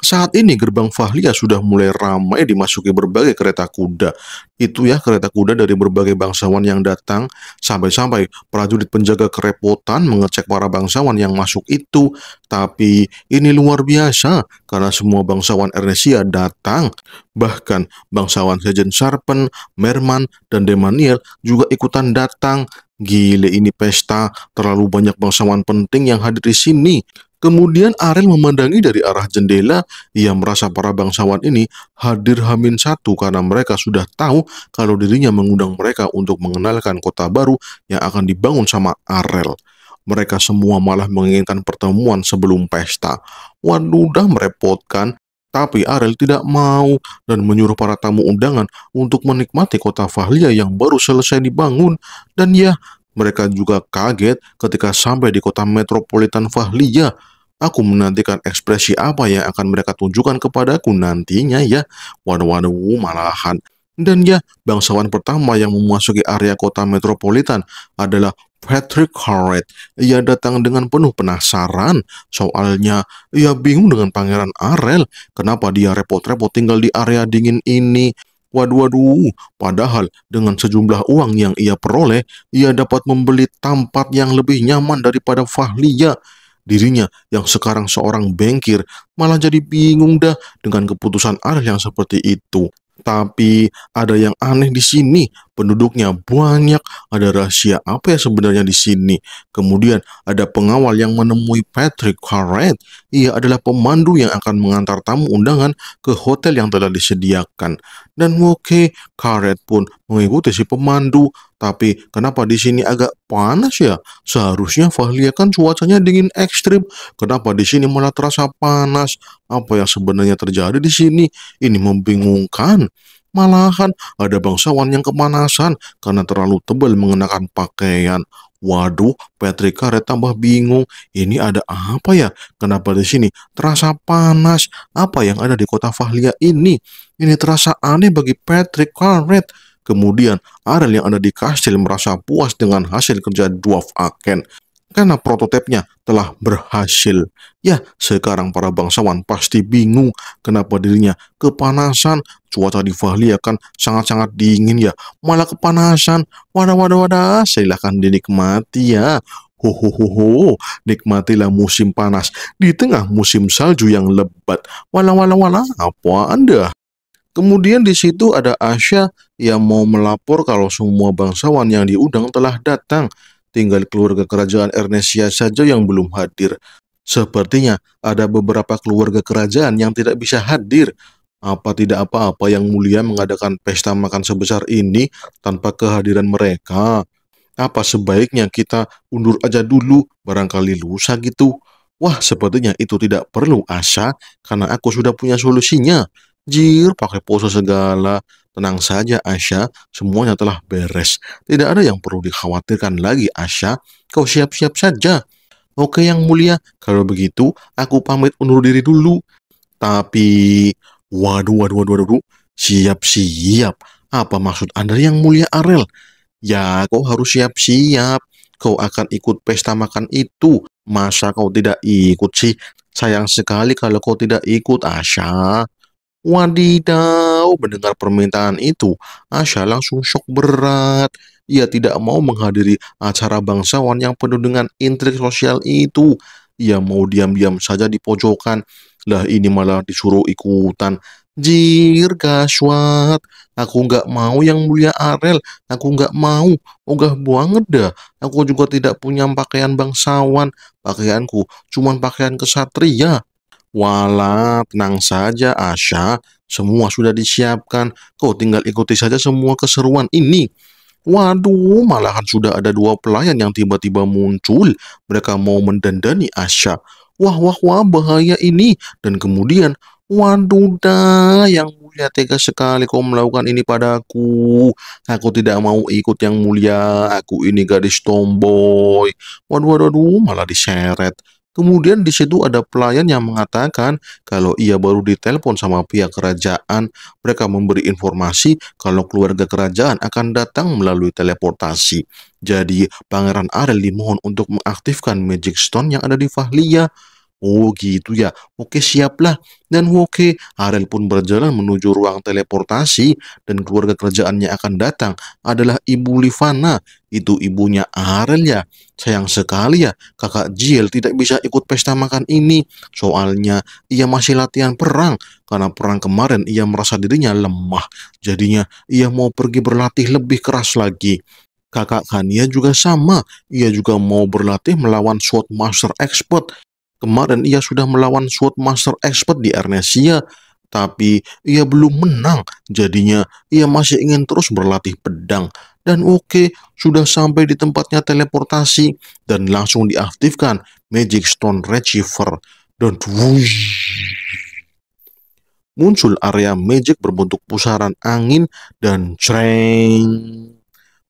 Saat ini gerbang Fahlia sudah mulai ramai dimasuki berbagai kereta kuda. Itu ya kereta kuda dari berbagai bangsawan yang datang, sampai-sampai prajurit penjaga kerepotan mengecek para bangsawan yang masuk itu. Tapi ini luar biasa, karena semua bangsawan Ernesia datang. Bahkan bangsawan Sejen Sarpen, Merman, dan Demaniel juga ikutan datang. Gile ini pesta, terlalu banyak bangsawan penting yang hadir di sini. Kemudian Ariel memandangi dari arah jendela, ia merasa para bangsawan ini hadir hamin satu karena mereka sudah tahu kalau dirinya mengundang mereka untuk mengenalkan kota baru yang akan dibangun sama Arel. Mereka semua malah menginginkan pertemuan sebelum pesta. Waduh, udah merepotkan. Tapi Arel tidak mau dan menyuruh para tamu undangan untuk menikmati kota Fahlia yang baru selesai dibangun. Dan ya, mereka juga kaget ketika sampai di kota metropolitan Fahliya. Aku menantikan ekspresi apa yang akan mereka tunjukkan kepadaku nantinya ya. Waduh-waduh malahan. Dan ya, bangsawan pertama yang memasuki area kota metropolitan adalah Patrick Horret. Ia datang dengan penuh penasaran. Soalnya, ia bingung dengan Pangeran Arel. Kenapa dia repot-repot tinggal di area dingin ini? Waduh, waduh, padahal dengan sejumlah uang yang ia peroleh, ia dapat membeli tempat yang lebih nyaman daripada Fahliya. Dirinya yang sekarang seorang bengkir malah jadi bingung dah dengan keputusan Arif yang seperti itu. Tapi ada yang aneh di sini, penduduknya banyak, ada rahasia apa ya sebenarnya di sini. Kemudian ada pengawal yang menemui Patrick Carret. Ia adalah pemandu yang akan mengantar tamu undangan ke hotel yang telah disediakan. Dan okay, Carret pun mengikuti si pemandu tapi kenapa di sini agak panas ya? Seharusnya Fahlia ya kan cuacanya dingin ekstrim. Kenapa di sini malah terasa panas? Apa yang sebenarnya terjadi di sini? Ini membingungkan. Malahan ada bangsawan yang kemanasan karena terlalu tebal mengenakan pakaian. Waduh, Patrick Karet tambah bingung. Ini ada apa ya? Kenapa di sini terasa panas? Apa yang ada di kota Fahlia ini? Ini terasa aneh bagi Patrick Karet. Kemudian, Arel yang ada di kastil merasa puas dengan hasil kerja Dwarf Aken karena prototipnya telah berhasil. Ya, sekarang para bangsawan pasti bingung kenapa dirinya kepanasan. Cuaca di Fahli akan sangat-sangat dingin ya. Malah kepanasan. Wadah, wadah, wadah. Silahkan dinikmati ya. Ho, ho, ho, ho. Nikmatilah musim panas di tengah musim salju yang lebat. Wala, wala, wala. Apa Anda? Kemudian di situ ada Asya yang mau melapor kalau semua bangsawan yang diundang telah datang, tinggal keluarga kerajaan Ernesia saja yang belum hadir. Sepertinya ada beberapa keluarga kerajaan yang tidak bisa hadir. Apa tidak apa-apa yang mulia mengadakan pesta makan sebesar ini tanpa kehadiran mereka? Apa sebaiknya kita undur aja dulu, barangkali lusa gitu? Wah, sepertinya itu tidak perlu Asa, karena aku sudah punya solusinya Jir, pakai pose segala. Tenang saja Asya, semuanya telah beres. Tidak ada yang perlu dikhawatirkan lagi Asya. Kau siap-siap saja. Oke yang mulia, kalau begitu aku pamit undur diri dulu. Tapi, waduh, waduh, waduh, waduh, siap-siap. Apa maksud Anda yang mulia Arel? Ya, kau harus siap-siap. Kau akan ikut pesta makan itu. Masa kau tidak ikut sih? Sayang sekali kalau kau tidak ikut, Asya. Wadidaw, mendengar permintaan itu, Asya langsung shock berat. Ia tidak mau menghadiri acara bangsawan yang penuh dengan intrik sosial itu. Ia mau diam-diam saja di pojokan. Lah ini malah disuruh ikutan. Jir, gaswat. Aku nggak mau yang mulia Arel. Aku nggak mau. Ogah buang dah. Aku juga tidak punya pakaian bangsawan. Pakaianku cuman pakaian kesatria. Wala, tenang saja Asya, semua sudah disiapkan. Kau tinggal ikuti saja semua keseruan ini. Waduh, malahan sudah ada dua pelayan yang tiba-tiba muncul. Mereka mau mendandani Asya. Wah, wah, wah, bahaya ini. Dan kemudian, waduh dah, yang mulia tega sekali kau melakukan ini padaku. Aku tidak mau ikut yang mulia. Aku ini gadis tomboy. Waduh, waduh, waduh malah diseret. Kemudian di situ ada pelayan yang mengatakan kalau ia baru ditelepon sama pihak kerajaan, mereka memberi informasi kalau keluarga kerajaan akan datang melalui teleportasi. Jadi, Pangeran Arel dimohon untuk mengaktifkan Magic Stone yang ada di Fahlia Oh gitu ya, oke siaplah. Dan oke, Harel pun berjalan menuju ruang teleportasi dan keluarga kerjaannya akan datang adalah Ibu Livana. Itu ibunya Harel ya. Sayang sekali ya, kakak Jill tidak bisa ikut pesta makan ini. Soalnya ia masih latihan perang. Karena perang kemarin ia merasa dirinya lemah. Jadinya ia mau pergi berlatih lebih keras lagi. Kakak Kania juga sama, ia juga mau berlatih melawan Sword Master Expert Kemarin ia sudah melawan Swordmaster Expert di Arnesia, tapi ia belum menang. Jadinya ia masih ingin terus berlatih pedang. Dan oke, okay, sudah sampai di tempatnya teleportasi dan langsung diaktifkan Magic Stone Receiver. Dan wush, muncul area magic berbentuk pusaran angin dan cereng.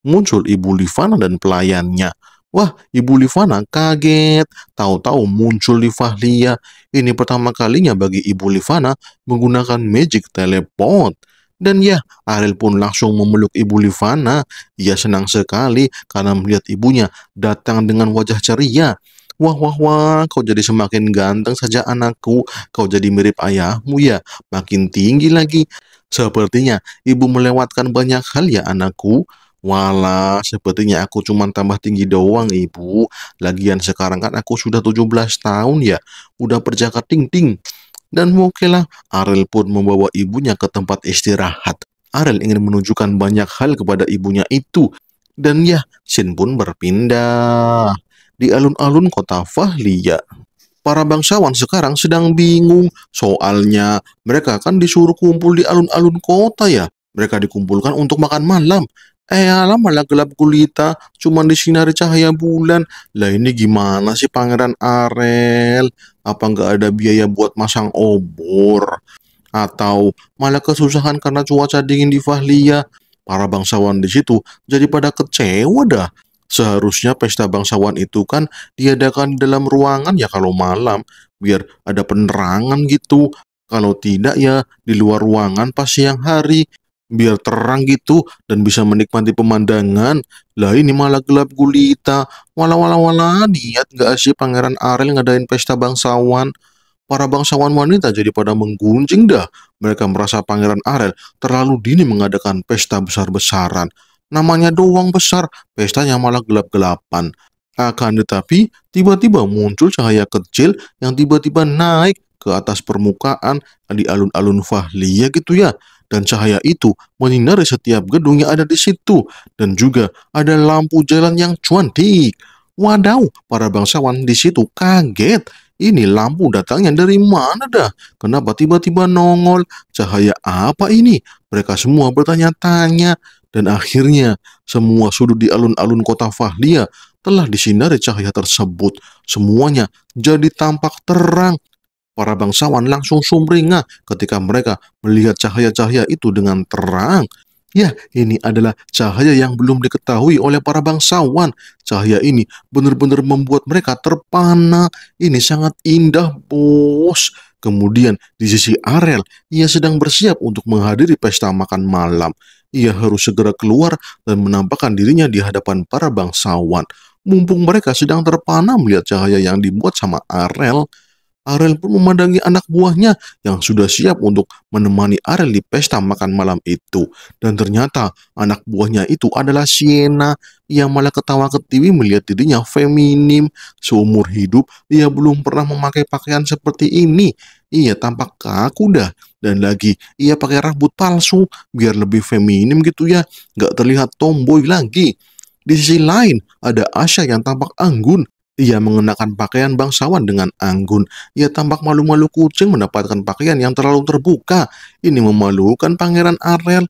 Muncul ibu Livana dan pelayannya. Wah, Ibu Livana kaget. Tahu-tahu muncul di Fahlia. Ini pertama kalinya bagi Ibu Livana menggunakan magic teleport. Dan ya, Ariel pun langsung memeluk Ibu Livana. Ia senang sekali karena melihat ibunya datang dengan wajah ceria. Wah, wah, wah, kau jadi semakin ganteng saja anakku. Kau jadi mirip ayahmu ya, makin tinggi lagi. Sepertinya ibu melewatkan banyak hal ya anakku. Walah, sepertinya aku cuma tambah tinggi doang, Ibu. Lagian sekarang kan aku sudah 17 tahun ya, udah berjaga ting-ting. Dan mungkinlah Ariel pun membawa ibunya ke tempat istirahat. Ariel ingin menunjukkan banyak hal kepada ibunya itu. Dan ya, Shin pun berpindah. Di alun-alun kota Fahlia. para bangsawan sekarang sedang bingung. Soalnya mereka kan disuruh kumpul di alun-alun kota ya. Mereka dikumpulkan untuk makan malam. Eh alam malah gelap gulita, cuman disinari cahaya bulan. Lah ini gimana sih Pangeran Arel? Apa nggak ada biaya buat masang obor? Atau malah kesusahan karena cuaca dingin di Fahlia? Para bangsawan di situ jadi pada kecewa dah. Seharusnya pesta bangsawan itu kan diadakan dalam ruangan ya kalau malam, biar ada penerangan gitu. Kalau tidak ya di luar ruangan pas siang hari biar terang gitu dan bisa menikmati pemandangan. Lah ini malah gelap gulita. Walau wala wala, lihat gak sih Pangeran Ariel ngadain pesta bangsawan? Para bangsawan wanita jadi pada menggunjing dah. Mereka merasa Pangeran Ariel terlalu dini mengadakan pesta besar-besaran. Namanya doang besar, pestanya malah gelap-gelapan. Akan tetapi, tiba-tiba muncul cahaya kecil yang tiba-tiba naik ke atas permukaan di alun-alun Fahliya gitu ya dan cahaya itu menyinari setiap gedung yang ada di situ, dan juga ada lampu jalan yang cuantik. Wadaw, para bangsawan di situ kaget. Ini lampu datangnya dari mana dah? Kenapa tiba-tiba nongol? Cahaya apa ini? Mereka semua bertanya-tanya. Dan akhirnya, semua sudut di alun-alun kota Fahlia telah disinari cahaya tersebut. Semuanya jadi tampak terang para bangsawan langsung sumringah ketika mereka melihat cahaya-cahaya itu dengan terang. Ya, ini adalah cahaya yang belum diketahui oleh para bangsawan. Cahaya ini benar-benar membuat mereka terpana. Ini sangat indah, bos. Kemudian di sisi Arel, ia sedang bersiap untuk menghadiri pesta makan malam. Ia harus segera keluar dan menampakkan dirinya di hadapan para bangsawan. Mumpung mereka sedang terpana melihat cahaya yang dibuat sama Arel, Arel pun memandangi anak buahnya yang sudah siap untuk menemani Arel di pesta makan malam itu. Dan ternyata anak buahnya itu adalah Sienna yang malah ketawa ketiwi melihat dirinya feminim. Seumur hidup ia belum pernah memakai pakaian seperti ini. Ia tampak kaku dah. Dan lagi, ia pakai rambut palsu biar lebih feminim gitu ya. Gak terlihat tomboy lagi. Di sisi lain, ada Asya yang tampak anggun ia mengenakan pakaian bangsawan dengan anggun. Ia tampak malu-malu kucing mendapatkan pakaian yang terlalu terbuka. Ini memalukan Pangeran Arel.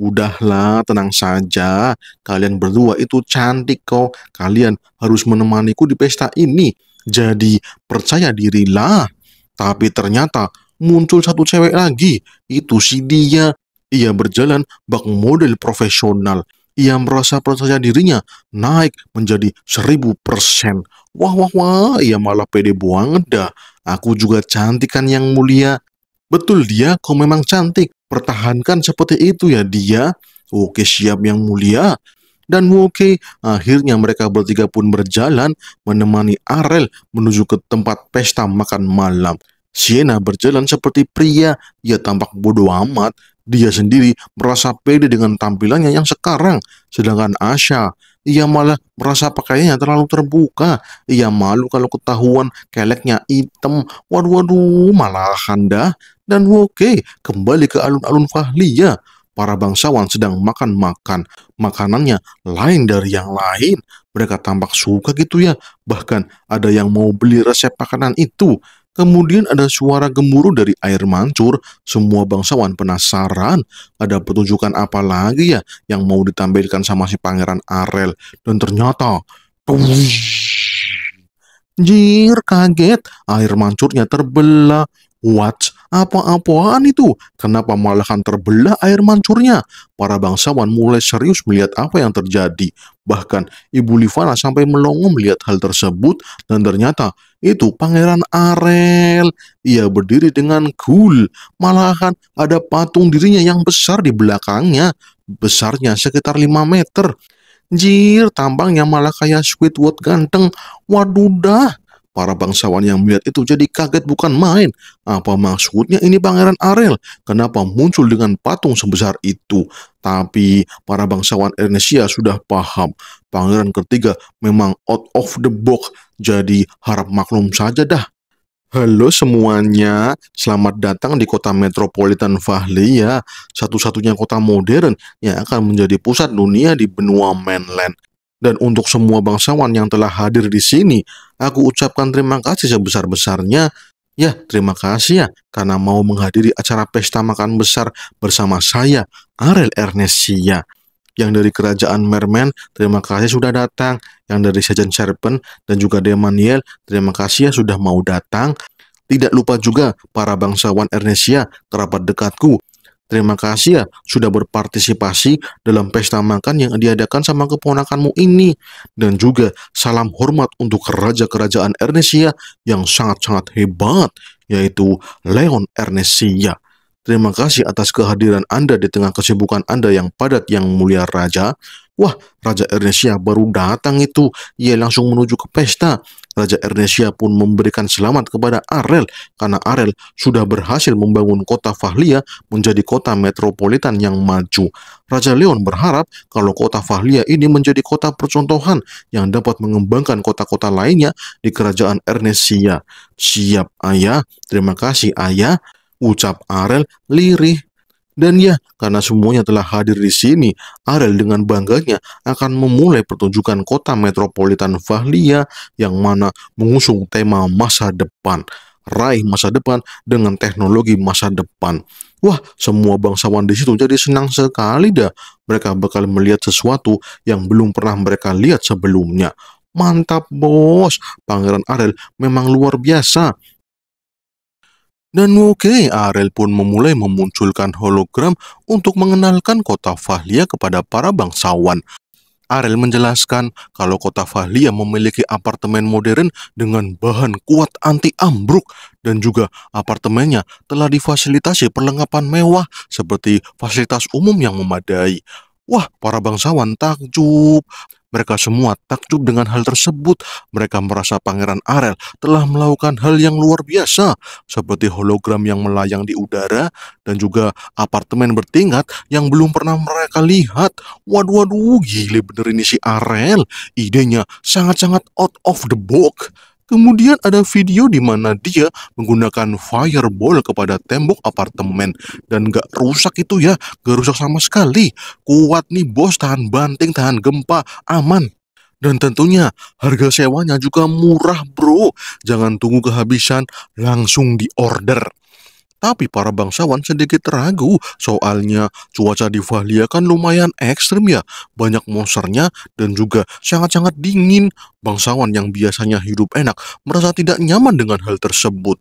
Udahlah, tenang saja. Kalian berdua itu cantik kok. Kalian harus menemaniku di pesta ini. Jadi, percaya dirilah. Tapi ternyata muncul satu cewek lagi. Itu si dia. Ia berjalan bak model profesional. Ia merasa percaya dirinya naik menjadi seribu persen. Wah, wah, wah, ia malah pede buang dah. Aku juga cantik kan yang mulia. Betul dia, kau memang cantik. Pertahankan seperti itu ya dia. Oke siap yang mulia. Dan oke, akhirnya mereka bertiga pun berjalan menemani Arel menuju ke tempat pesta makan malam. Siena berjalan seperti pria, ia tampak bodoh amat. Dia sendiri merasa pede dengan tampilannya yang sekarang. Sedangkan Asha, ia malah merasa pakaiannya terlalu terbuka. Ia malu kalau ketahuan keleknya hitam. Waduh-waduh, malahan dah. Dan oke, okay, kembali ke alun-alun Fahliya. Para bangsawan sedang makan-makan. Makanannya lain dari yang lain. Mereka tampak suka gitu ya. Bahkan ada yang mau beli resep makanan itu. Kemudian ada suara gemuruh dari air mancur. Semua bangsawan penasaran. Ada pertunjukan apa lagi ya yang mau ditampilkan sama si pangeran Arel. Dan ternyata... Jir kaget, air mancurnya terbelah. what apa-apaan itu? Kenapa malahan terbelah air mancurnya? Para bangsawan mulai serius melihat apa yang terjadi. Bahkan Ibu Livana sampai melongo melihat hal tersebut dan ternyata itu Pangeran Arel. Ia berdiri dengan cool. Malahan ada patung dirinya yang besar di belakangnya. Besarnya sekitar 5 meter. Jir, tampangnya malah kayak Squidward ganteng. Waduh dah, Para bangsawan yang melihat itu jadi kaget bukan main. Apa maksudnya ini Pangeran Arel? Kenapa muncul dengan patung sebesar itu? Tapi para bangsawan Ernesia sudah paham. Pangeran ketiga memang out of the box. Jadi harap maklum saja dah. Halo semuanya, selamat datang di kota metropolitan Fahlia, ya. satu-satunya kota modern yang akan menjadi pusat dunia di benua mainland dan untuk semua bangsawan yang telah hadir di sini, aku ucapkan terima kasih sebesar-besarnya. Ya, terima kasih ya, karena mau menghadiri acara pesta makan besar bersama saya, Arel Ernesia. Yang dari Kerajaan Merman, terima kasih sudah datang. Yang dari Sejen Serpent dan juga Demaniel, terima kasih ya sudah mau datang. Tidak lupa juga para bangsawan Ernesia, kerabat dekatku, Terima kasih ya sudah berpartisipasi dalam pesta makan yang diadakan sama keponakanmu ini. Dan juga salam hormat untuk Raja-Kerajaan Ernesia yang sangat-sangat hebat, yaitu Leon Ernesia. Terima kasih atas kehadiran Anda di tengah kesibukan Anda yang padat yang mulia Raja. Wah, Raja Ernesia baru datang itu. Ia langsung menuju ke pesta. Raja Ernesia pun memberikan selamat kepada Arel karena Arel sudah berhasil membangun kota Fahlia menjadi kota metropolitan yang maju. Raja Leon berharap kalau kota Fahlia ini menjadi kota percontohan yang dapat mengembangkan kota-kota lainnya di kerajaan Ernesia. Siap, Ayah. Terima kasih, Ayah. Ucap Arel lirih dan ya, karena semuanya telah hadir di sini, Arel dengan bangganya akan memulai pertunjukan kota metropolitan Fahlia yang mana mengusung tema masa depan, raih masa depan dengan teknologi masa depan. Wah, semua bangsawan di situ jadi senang sekali dah. Mereka bakal melihat sesuatu yang belum pernah mereka lihat sebelumnya. Mantap bos, Pangeran Arel memang luar biasa. Dan oke, Arel pun memulai memunculkan hologram untuk mengenalkan kota Fahlia kepada para bangsawan. Arel menjelaskan kalau kota Fahlia memiliki apartemen modern dengan bahan kuat anti ambruk dan juga apartemennya telah difasilitasi perlengkapan mewah seperti fasilitas umum yang memadai. Wah, para bangsawan takjub. Mereka semua takjub dengan hal tersebut. Mereka merasa Pangeran Arel telah melakukan hal yang luar biasa, seperti hologram yang melayang di udara dan juga apartemen bertingkat yang belum pernah mereka lihat. Waduh, waduh, gile bener ini si Arel. Idenya sangat-sangat out of the box. Kemudian ada video di mana dia menggunakan fireball kepada tembok apartemen dan gak rusak itu ya, gak rusak sama sekali. Kuat nih bos, tahan banting, tahan gempa, aman. Dan tentunya harga sewanya juga murah bro. Jangan tunggu kehabisan, langsung di order. Tapi para bangsawan sedikit ragu, soalnya cuaca di Valia kan lumayan ekstrim ya, banyak monsternya dan juga sangat-sangat dingin. Bangsawan yang biasanya hidup enak merasa tidak nyaman dengan hal tersebut.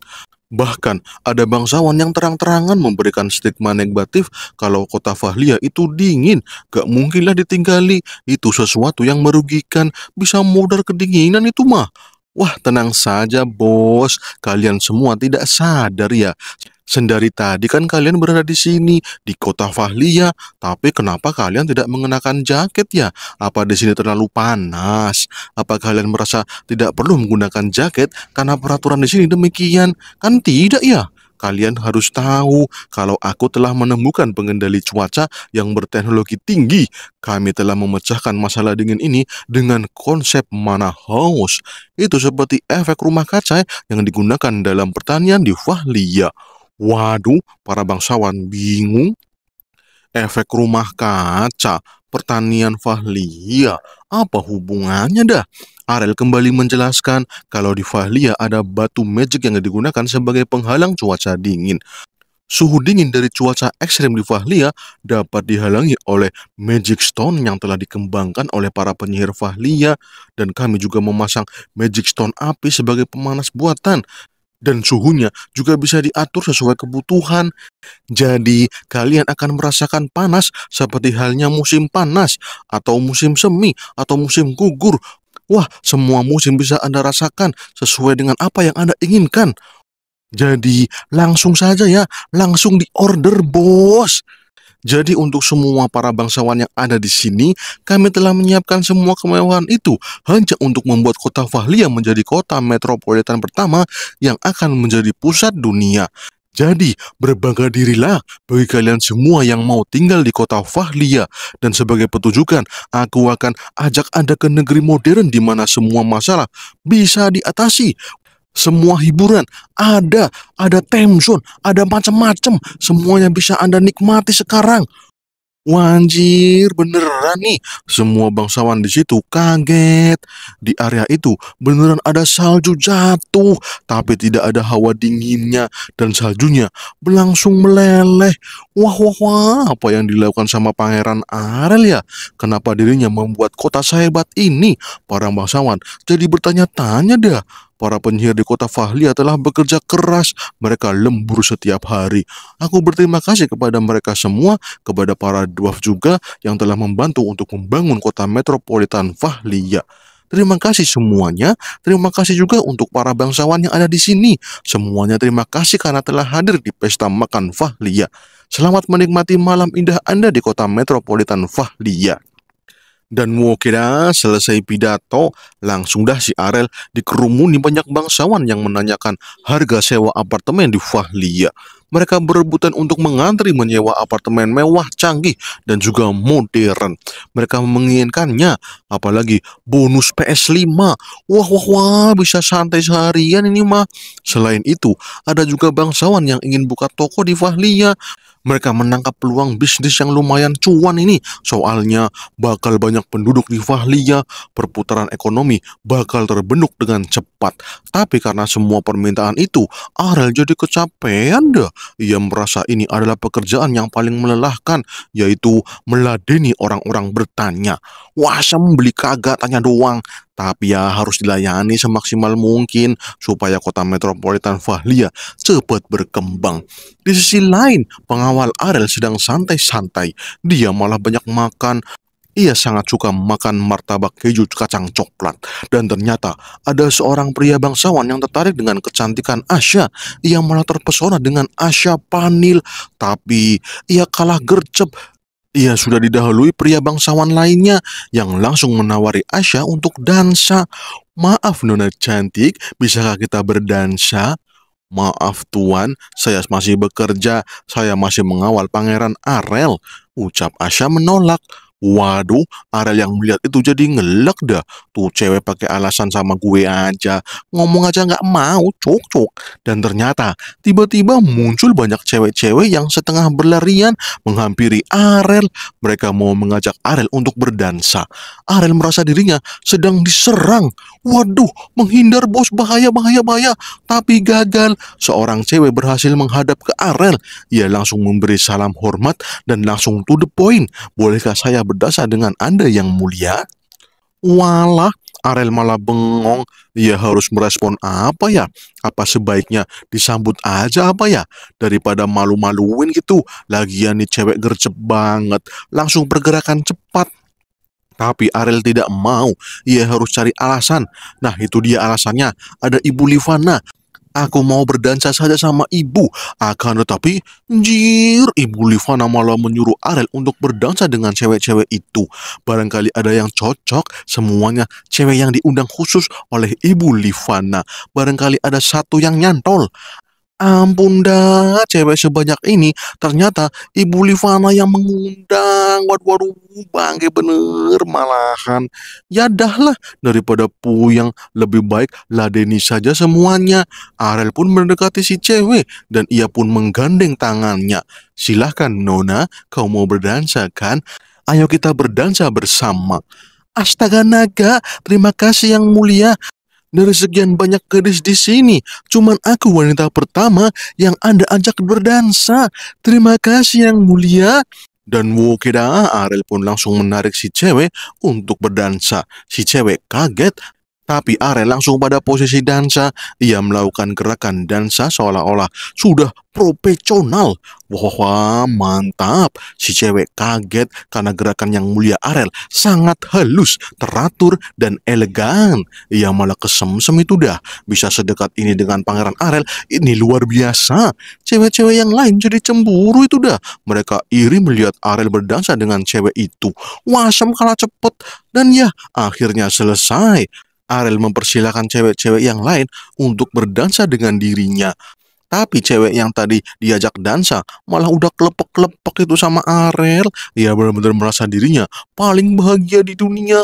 Bahkan ada bangsawan yang terang-terangan memberikan stigma negatif kalau kota Fahlia itu dingin, gak mungkinlah ditinggali, itu sesuatu yang merugikan, bisa mudar kedinginan itu mah. Wah, tenang saja, bos. Kalian semua tidak sadar ya. Sendari tadi kan kalian berada di sini, di kota Fahlia, tapi kenapa kalian tidak mengenakan jaket ya? Apa di sini terlalu panas? Apa kalian merasa tidak perlu menggunakan jaket karena peraturan di sini demikian? Kan tidak ya? Kalian harus tahu kalau aku telah menemukan pengendali cuaca yang berteknologi tinggi. Kami telah memecahkan masalah dingin ini dengan konsep mana house. Itu seperti efek rumah kaca yang digunakan dalam pertanian di Fahlia. Waduh, para bangsawan bingung. Efek rumah kaca, pertanian Fahlia, apa hubungannya dah? Arel kembali menjelaskan kalau di Fahlia ada batu magic yang digunakan sebagai penghalang cuaca dingin. Suhu dingin dari cuaca ekstrim di Fahlia dapat dihalangi oleh magic stone yang telah dikembangkan oleh para penyihir Fahlia dan kami juga memasang magic stone api sebagai pemanas buatan dan suhunya juga bisa diatur sesuai kebutuhan. Jadi, kalian akan merasakan panas seperti halnya musim panas atau musim semi atau musim gugur. Wah, semua musim bisa Anda rasakan sesuai dengan apa yang Anda inginkan. Jadi, langsung saja ya, langsung di order, Bos. Jadi untuk semua para bangsawan yang ada di sini, kami telah menyiapkan semua kemewahan itu hanya untuk membuat kota Fahlia menjadi kota metropolitan pertama yang akan menjadi pusat dunia. Jadi, berbangga dirilah bagi kalian semua yang mau tinggal di kota Fahlia. Dan sebagai petunjukan, aku akan ajak Anda ke negeri modern di mana semua masalah bisa diatasi semua hiburan, ada, ada time zone, ada macam-macam, semuanya bisa Anda nikmati sekarang. Wanjir, beneran nih. Semua bangsawan di situ kaget. Di area itu beneran ada salju jatuh, tapi tidak ada hawa dinginnya dan saljunya berlangsung meleleh. Wah, wah, wah, apa yang dilakukan sama pangeran Arel ya? Kenapa dirinya membuat kota sehebat ini? Para bangsawan jadi bertanya-tanya dah. Para penyihir di kota Fahlia telah bekerja keras. Mereka lembur setiap hari. Aku berterima kasih kepada mereka semua, kepada para dwarf juga yang telah membantu untuk membangun kota metropolitan Fahlia. Terima kasih semuanya. Terima kasih juga untuk para bangsawan yang ada di sini. Semuanya terima kasih karena telah hadir di pesta makan Fahlia. Selamat menikmati malam indah Anda di kota metropolitan Fahlia. Dan mau kira selesai pidato, langsung dah si Arel dikerumuni banyak bangsawan yang menanyakan harga sewa apartemen di Fahlia. Mereka berebutan untuk mengantri menyewa apartemen mewah, canggih, dan juga modern. Mereka menginginkannya, apalagi bonus PS5. Wah, wah, wah, bisa santai seharian ini mah. Selain itu, ada juga bangsawan yang ingin buka toko di Fahlia mereka menangkap peluang bisnis yang lumayan cuan ini. Soalnya bakal banyak penduduk di Fahliya, perputaran ekonomi bakal terbenuk dengan cepat. Tapi karena semua permintaan itu, Arel jadi kecapean deh. Ia merasa ini adalah pekerjaan yang paling melelahkan, yaitu meladeni orang-orang bertanya. Wah, beli kagak tanya doang. Tapi ya harus dilayani semaksimal mungkin supaya kota metropolitan Fahlia cepat berkembang. Di sisi lain, pengawal Arel sedang santai-santai. Dia malah banyak makan ia sangat suka makan martabak keju kacang coklat. Dan ternyata ada seorang pria bangsawan yang tertarik dengan kecantikan Asya. Ia malah terpesona dengan Asya Panil. Tapi ia kalah gercep ia sudah didahului pria bangsawan lainnya yang langsung menawari Asya untuk dansa. Maaf nona cantik, bisakah kita berdansa? Maaf tuan, saya masih bekerja, saya masih mengawal pangeran Arel, ucap Asya menolak. Waduh, Arel yang melihat itu jadi ngelek dah. Tuh cewek pakai alasan sama gue aja. Ngomong aja nggak mau, cocok. Dan ternyata tiba-tiba muncul banyak cewek-cewek yang setengah berlarian menghampiri Arel. Mereka mau mengajak Arel untuk berdansa. Arel merasa dirinya sedang diserang. Waduh, menghindar bos bahaya bahaya bahaya. Tapi gagal. Seorang cewek berhasil menghadap ke Arel. Ia langsung memberi salam hormat dan langsung to the point. Bolehkah saya berdasar dengan Anda yang mulia? Walah, Arel malah bengong. Ia harus merespon apa ya? Apa sebaiknya disambut aja apa ya? Daripada malu-maluin gitu. Lagian nih cewek gercep banget. Langsung pergerakan cepat. Tapi Arel tidak mau. Ia harus cari alasan. Nah itu dia alasannya. Ada Ibu Livana Aku mau berdansa saja sama ibu. Akan tetapi, jir, ibu Livana malah menyuruh Arel untuk berdansa dengan cewek-cewek itu. Barangkali ada yang cocok, semuanya cewek yang diundang khusus oleh ibu Livana. Barangkali ada satu yang nyantol. Ampun dah, cewek sebanyak ini ternyata Ibu Livana yang mengundang. Waduh, waduh, bangke bener malahan. Ya dah lah daripada puyang lebih baik ladeni saja semuanya. Arel pun mendekati si cewek dan ia pun menggandeng tangannya. Silahkan Nona, kau mau berdansa kan? Ayo kita berdansa bersama. Astaga naga, terima kasih yang mulia. Dari sekian banyak gadis di sini, cuman aku wanita pertama yang Anda ajak berdansa. Terima kasih yang mulia. Dan kira Ariel pun langsung menarik si cewek untuk berdansa. Si cewek kaget tapi Are langsung pada posisi dansa. Ia melakukan gerakan dansa seolah-olah sudah profesional. Wah, mantap. Si cewek kaget karena gerakan yang mulia Arel sangat halus, teratur, dan elegan. Ia malah kesem-semi itu dah. Bisa sedekat ini dengan pangeran Arel, ini luar biasa. Cewek-cewek yang lain jadi cemburu itu dah. Mereka iri melihat Arel berdansa dengan cewek itu. Wasem kalah cepet. Dan ya, akhirnya selesai. Ariel mempersilahkan cewek-cewek yang lain untuk berdansa dengan dirinya. Tapi cewek yang tadi diajak dansa malah udah kelepek-kelepek itu sama Ariel. Ia benar-benar merasa dirinya paling bahagia di dunia.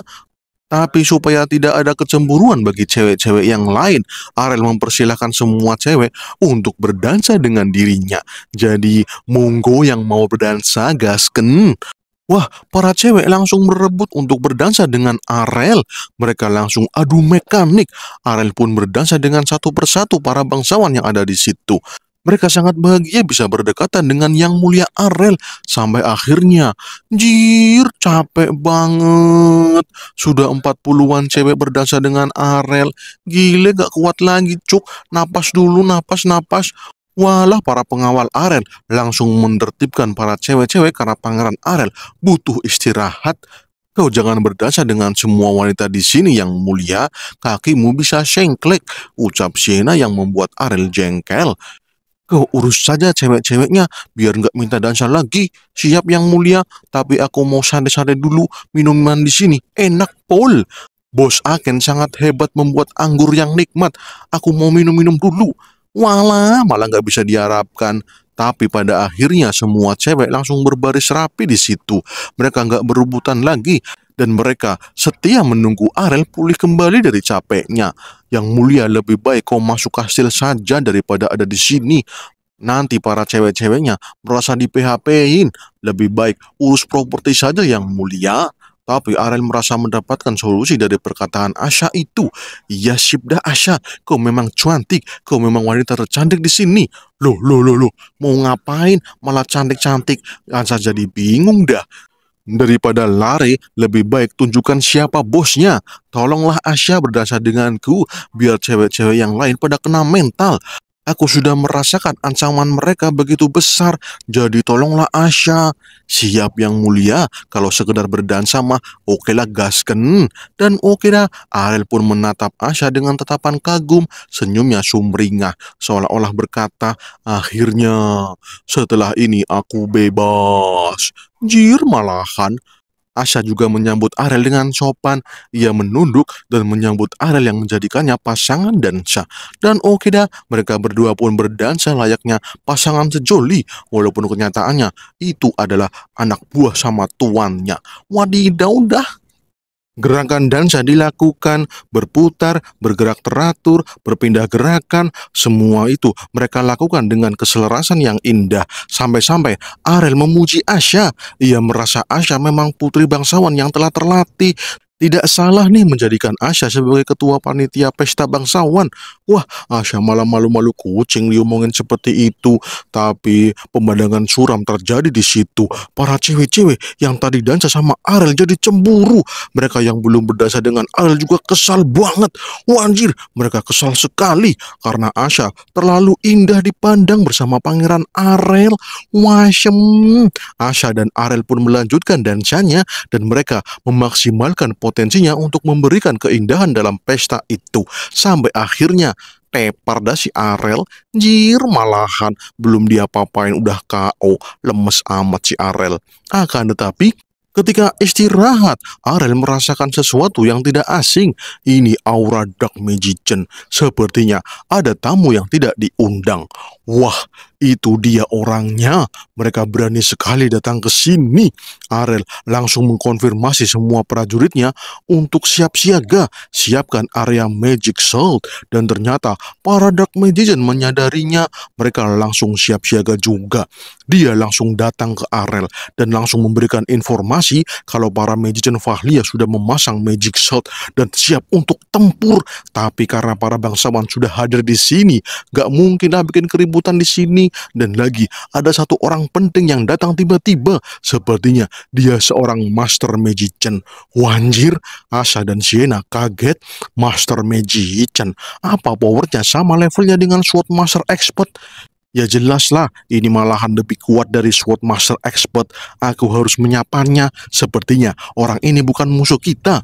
Tapi supaya tidak ada kecemburuan bagi cewek-cewek yang lain, Ariel mempersilahkan semua cewek untuk berdansa dengan dirinya. Jadi monggo yang mau berdansa gasken. Wah, para cewek langsung berebut untuk berdansa dengan Arel. Mereka langsung adu mekanik. Arel pun berdansa dengan satu persatu para bangsawan yang ada di situ. Mereka sangat bahagia bisa berdekatan dengan yang mulia Arel sampai akhirnya jir capek banget. Sudah 40-an cewek berdansa dengan Arel. Gile gak kuat lagi, Cuk. Napas dulu, napas, napas. Walah para pengawal Arel langsung menertibkan para cewek-cewek karena pangeran Arel butuh istirahat. Kau jangan berdansa dengan semua wanita di sini yang mulia, kakimu bisa sengklek, ucap Siena yang membuat Arel jengkel. Kau urus saja cewek-ceweknya, biar nggak minta dansa lagi. Siap yang mulia, tapi aku mau santai-santai dulu minuman di sini. Enak, Paul. Bos Aken sangat hebat membuat anggur yang nikmat. Aku mau minum-minum dulu wala malah nggak bisa diharapkan. Tapi pada akhirnya semua cewek langsung berbaris rapi di situ. Mereka nggak berebutan lagi dan mereka setia menunggu Arel pulih kembali dari capeknya. Yang mulia lebih baik kau masuk kastil saja daripada ada di sini. Nanti para cewek-ceweknya merasa di PHP-in. Lebih baik urus properti saja yang mulia. Tapi Arel merasa mendapatkan solusi dari perkataan Asya itu. Ya Syibda Asya, kau memang cantik, kau memang wanita tercantik di sini. Loh, loh, loh, loh, mau ngapain malah cantik-cantik? Asya jadi bingung dah. Daripada lari, lebih baik tunjukkan siapa bosnya. Tolonglah Asya berdasar denganku, biar cewek-cewek yang lain pada kena mental. Aku sudah merasakan ancaman mereka begitu besar, jadi tolonglah Asya. Siap yang mulia, kalau sekedar berdansa mah okelah gasken. Dan okelah, Ariel pun menatap Asya dengan tatapan kagum, senyumnya sumringah, seolah-olah berkata, akhirnya setelah ini aku bebas. Jir malahan, Asya juga menyambut Arel dengan sopan. Ia menunduk dan menyambut Arel yang menjadikannya pasangan dansa. Dan oke dah, mereka berdua pun berdansa layaknya pasangan sejoli. Walaupun kenyataannya itu adalah anak buah sama tuannya. Wadidaw dah. Gerakan dansa dilakukan, berputar, bergerak teratur, berpindah gerakan, semua itu mereka lakukan dengan keselarasan yang indah. Sampai-sampai Arel memuji Asya. Ia merasa Asya memang putri bangsawan yang telah terlatih tidak salah nih menjadikan Asya sebagai ketua panitia pesta bangsawan. Wah, Asya malah malu-malu kucing diomongin seperti itu. Tapi pemandangan suram terjadi di situ. Para cewek-cewek yang tadi dansa sama Arel jadi cemburu. Mereka yang belum berdansa dengan Arel juga kesal banget. Wanjir, mereka kesal sekali karena Asya terlalu indah dipandang bersama pangeran Arel. Wasem. Asya dan Arel pun melanjutkan dansanya dan mereka memaksimalkan potensi potensinya untuk memberikan keindahan dalam pesta itu. Sampai akhirnya tepar dah si Arel, jir malahan belum dia papain udah KO, lemes amat si Arel. Akan tetapi Ketika istirahat, Arel merasakan sesuatu yang tidak asing. Ini aura Dark Magician. Sepertinya ada tamu yang tidak diundang. Wah, itu dia orangnya. Mereka berani sekali datang ke sini. Arel langsung mengkonfirmasi semua prajuritnya untuk siap siaga, siapkan area Magic salt Dan ternyata para Dark Magician menyadarinya. Mereka langsung siap siaga juga. Dia langsung datang ke Arel dan langsung memberikan informasi kalau para Magician Fahlia sudah memasang Magic salt dan siap untuk tempur. Tapi karena para bangsawan sudah hadir di sini, gak mungkin bikin keributan di sini dan lagi ada satu orang penting yang datang tiba-tiba. Sepertinya dia seorang master magician. Wanjir, Asa dan Siena kaget. Master magician, apa powernya sama levelnya dengan Sword Master Expert? Ya jelaslah, ini malahan lebih kuat dari Sword Master Expert. Aku harus menyapanya. Sepertinya orang ini bukan musuh kita.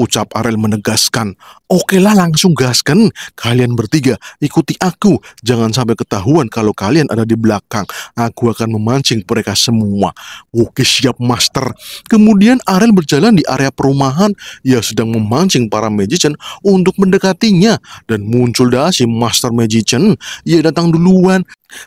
Ucap Arel menegaskan, oke lah langsung gaskan. Kalian bertiga ikuti aku, jangan sampai ketahuan kalau kalian ada di belakang. Aku akan memancing mereka semua. Oke siap master. Kemudian Arel berjalan di area perumahan, ia sedang memancing para magician untuk mendekatinya. Dan muncul dah si master magician, ia datang duluan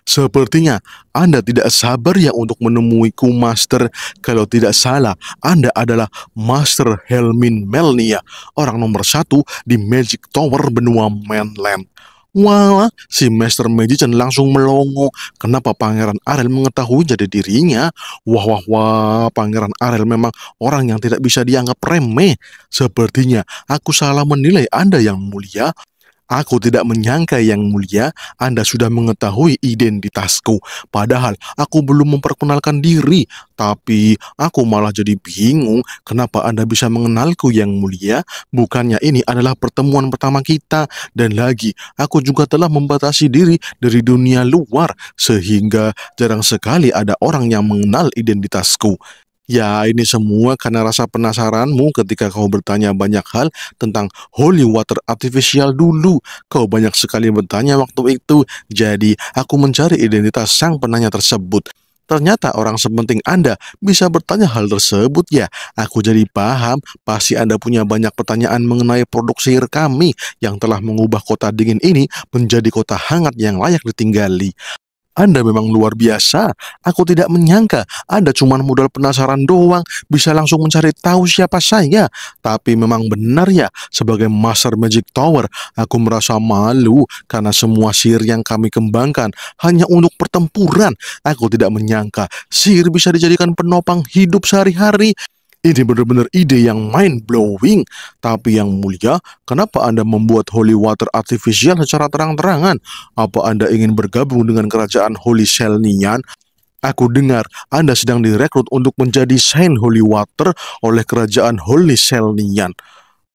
Sepertinya Anda tidak sabar ya untuk menemuiku, Master. Kalau tidak salah, Anda adalah Master Helmin Melnia, orang nomor satu di Magic Tower benua mainland. Wah, si Master Magician langsung melongo. Kenapa Pangeran Arel mengetahui jadi dirinya? Wah, wah, wah, Pangeran Arel memang orang yang tidak bisa dianggap remeh. Sepertinya aku salah menilai Anda yang mulia. Aku tidak menyangka yang mulia Anda sudah mengetahui identitasku. Padahal aku belum memperkenalkan diri, tapi aku malah jadi bingung kenapa Anda bisa mengenalku yang mulia. Bukannya ini adalah pertemuan pertama kita. Dan lagi, aku juga telah membatasi diri dari dunia luar sehingga jarang sekali ada orang yang mengenal identitasku. Ya, ini semua karena rasa penasaranmu ketika kau bertanya banyak hal tentang holy water artificial dulu. Kau banyak sekali bertanya waktu itu, jadi aku mencari identitas sang penanya tersebut. Ternyata orang sepenting Anda bisa bertanya hal tersebut ya. Aku jadi paham, pasti Anda punya banyak pertanyaan mengenai produk sihir kami yang telah mengubah kota dingin ini menjadi kota hangat yang layak ditinggali. Anda memang luar biasa. Aku tidak menyangka Anda cuma modal penasaran doang bisa langsung mencari tahu siapa saya. Tapi memang benar ya, sebagai Master Magic Tower, aku merasa malu karena semua sihir yang kami kembangkan hanya untuk pertempuran. Aku tidak menyangka sihir bisa dijadikan penopang hidup sehari-hari ini benar-benar ide yang mind blowing. Tapi yang mulia, kenapa Anda membuat holy water artificial secara terang-terangan? Apa Anda ingin bergabung dengan kerajaan Holy Nian? Aku dengar Anda sedang direkrut untuk menjadi Saint Holy Water oleh kerajaan Holy Nian.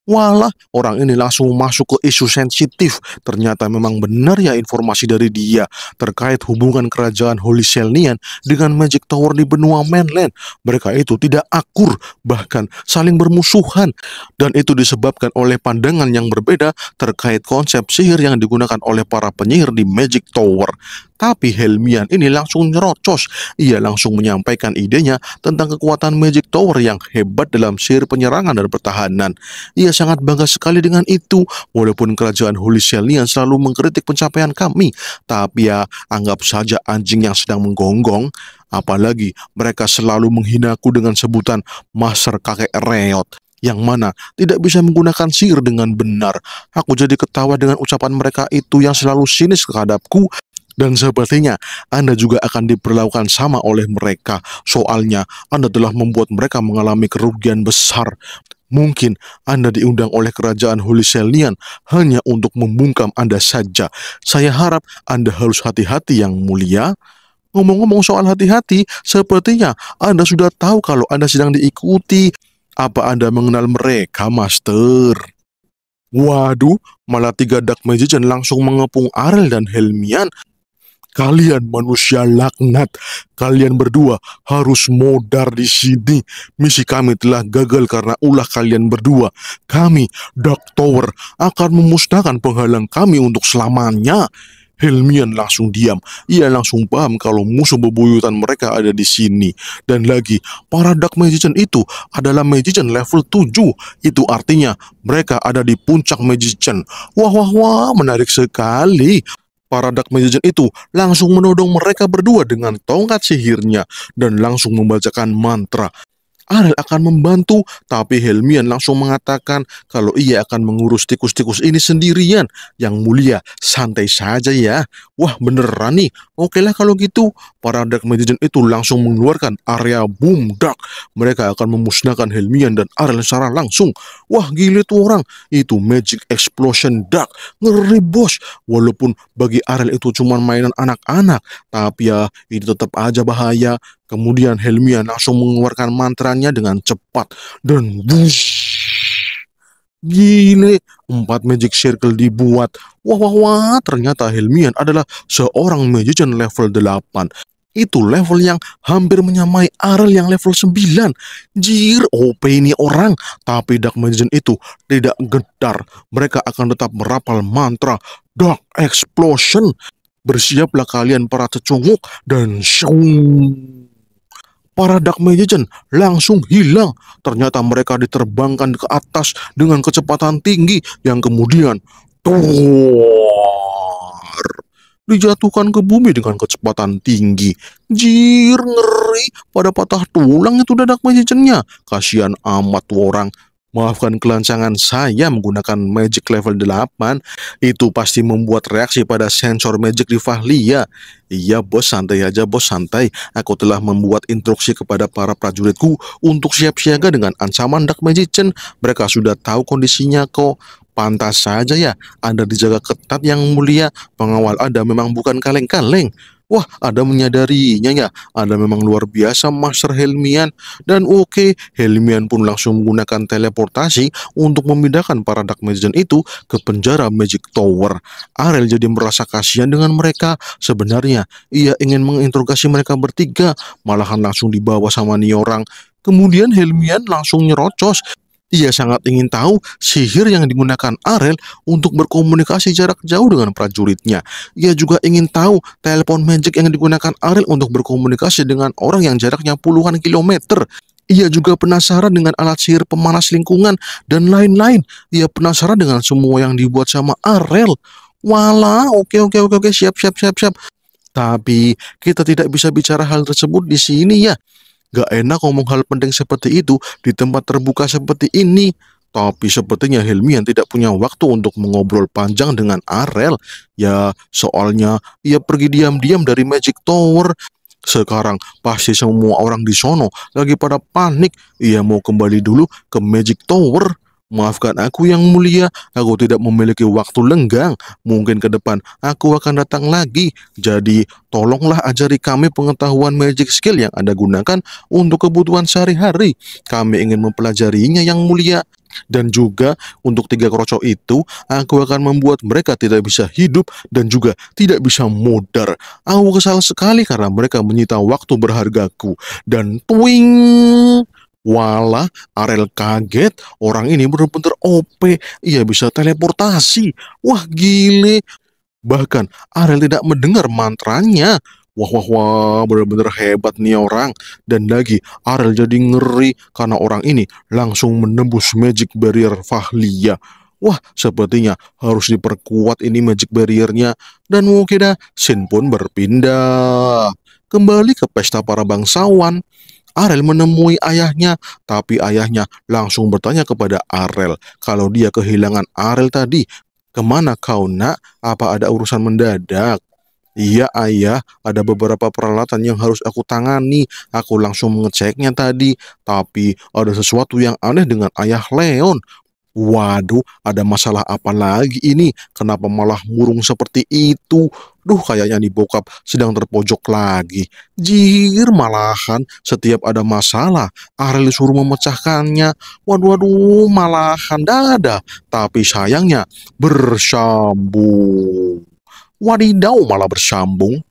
Walah, orang ini langsung masuk ke isu sensitif. Ternyata memang benar ya informasi dari dia terkait hubungan kerajaan Holy Selnian dengan Magic Tower di benua mainland. Mereka itu tidak akur, bahkan saling bermusuhan. Dan itu disebabkan oleh pandangan yang berbeda terkait konsep sihir yang digunakan oleh para penyihir di Magic Tower. Tapi Helmian ini langsung nyerocos. Ia langsung menyampaikan idenya tentang kekuatan Magic Tower yang hebat dalam sihir penyerangan dan pertahanan. Ia sangat bangga sekali dengan itu, walaupun kerajaan Holiselian selalu mengkritik pencapaian kami. Tapi ya, anggap saja anjing yang sedang menggonggong. Apalagi mereka selalu menghinaku dengan sebutan Master Kakek Reot yang mana tidak bisa menggunakan sihir dengan benar. Aku jadi ketawa dengan ucapan mereka itu yang selalu sinis kehadapku. Dan sepertinya Anda juga akan diperlakukan sama oleh mereka. Soalnya Anda telah membuat mereka mengalami kerugian besar. Mungkin Anda diundang oleh kerajaan Huliselian hanya untuk membungkam Anda saja. Saya harap Anda harus hati-hati yang mulia. Ngomong-ngomong soal hati-hati, sepertinya Anda sudah tahu kalau Anda sedang diikuti. Apa Anda mengenal mereka, Master? Waduh, malah tiga Dark Magician langsung mengepung Arel dan Helmian Kalian manusia laknat, kalian berdua harus modar di sini. Misi kami telah gagal karena ulah kalian berdua. Kami, Dark Tower, akan memusnahkan penghalang kami untuk selamanya. Helmian langsung diam. Ia langsung paham kalau musuh bebuyutan mereka ada di sini. Dan lagi, para Dark Magician itu adalah Magician level 7. Itu artinya mereka ada di puncak Magician. Wah, wah, wah, menarik sekali. Para Dark Magician itu langsung menodong mereka berdua dengan tongkat sihirnya dan langsung membacakan mantra Ariel akan membantu, tapi Helmian langsung mengatakan kalau ia akan mengurus tikus-tikus ini sendirian. Yang mulia, santai saja ya. Wah beneran nih, lah kalau gitu. Para Dark Magician itu langsung mengeluarkan area boom dark. Mereka akan memusnahkan Helmian dan Ariel secara langsung. Wah gila tuh orang, itu magic explosion dark. Ngeri bos, walaupun bagi Ariel itu cuma mainan anak-anak. Tapi ya, ini tetap aja bahaya. Kemudian Helmia langsung mengeluarkan mantranya dengan cepat dan bus. gini empat magic circle dibuat. Wah wah wah, ternyata Helmian adalah seorang magician level 8. Itu level yang hampir menyamai Arel yang level 9. Jir, OP ini orang. Tapi Dark Magician itu tidak gedar. Mereka akan tetap merapal mantra Dark Explosion bersiaplah kalian para cecunguk dan syung para Dark Magician langsung hilang. Ternyata mereka diterbangkan ke atas dengan kecepatan tinggi yang kemudian tuar, dijatuhkan ke bumi dengan kecepatan tinggi. Jir ngeri pada patah tulang itu dadak magiciannya. Kasihan amat orang maafkan kelancangan saya menggunakan magic level 8 itu pasti membuat reaksi pada sensor magic di Fahlia iya bos santai aja bos santai aku telah membuat instruksi kepada para prajuritku untuk siap siaga dengan ancaman dark magician mereka sudah tahu kondisinya kok pantas saja ya Anda dijaga ketat yang mulia pengawal Anda memang bukan kaleng-kaleng Wah, ada menyadarinya ya. Ada memang luar biasa Master Helmian. Dan oke, okay, Helmian pun langsung menggunakan teleportasi untuk memindahkan para Dark Magician itu ke penjara Magic Tower. Ariel jadi merasa kasihan dengan mereka. Sebenarnya, ia ingin menginterogasi mereka bertiga, malahan langsung dibawa sama nih orang. Kemudian Helmian langsung nyerocos ia sangat ingin tahu sihir yang digunakan Arel untuk berkomunikasi jarak jauh dengan prajuritnya. Ia juga ingin tahu telepon magic yang digunakan Arel untuk berkomunikasi dengan orang yang jaraknya puluhan kilometer. Ia juga penasaran dengan alat sihir pemanas lingkungan dan lain-lain. Ia penasaran dengan semua yang dibuat sama Arel. Wala, oke oke oke oke siap siap siap siap. Tapi kita tidak bisa bicara hal tersebut di sini ya. Gak enak ngomong hal penting seperti itu di tempat terbuka seperti ini. Tapi sepertinya Helmi yang tidak punya waktu untuk mengobrol panjang dengan Arel. Ya, soalnya ia pergi diam-diam dari Magic Tower. Sekarang pasti semua orang di sono lagi pada panik. Ia mau kembali dulu ke Magic Tower. Maafkan aku yang mulia, aku tidak memiliki waktu lenggang. Mungkin ke depan aku akan datang lagi. Jadi tolonglah ajari kami pengetahuan magic skill yang Anda gunakan untuk kebutuhan sehari-hari. Kami ingin mempelajarinya yang mulia. Dan juga untuk tiga kroco itu, aku akan membuat mereka tidak bisa hidup dan juga tidak bisa mudar. Aku kesal sekali karena mereka menyita waktu berhargaku. Dan tuing! walah Arel kaget, orang ini bener-bener OP, ia bisa teleportasi. Wah gile. Bahkan Arel tidak mendengar mantranya. Wah wah wah bener-bener hebat nih orang Dan lagi Arel jadi ngeri karena orang ini langsung menembus magic barrier Fahlia Wah sepertinya harus diperkuat ini magic barriernya Dan Wokeda ya, Shin pun berpindah Kembali ke pesta para bangsawan Arel menemui ayahnya, tapi ayahnya langsung bertanya kepada Arel kalau dia kehilangan Arel tadi. Kemana kau nak? Apa ada urusan mendadak? Iya ayah, ada beberapa peralatan yang harus aku tangani. Aku langsung mengeceknya tadi, tapi ada sesuatu yang aneh dengan ayah Leon. Waduh, ada masalah apa lagi ini? Kenapa malah murung seperti itu? Duh, kayaknya nih bokap sedang terpojok lagi. Jir, malahan setiap ada masalah, Ariel suruh memecahkannya. Waduh, waduh, malahan dada. Tapi sayangnya, bersambung. Wadidaw malah bersambung.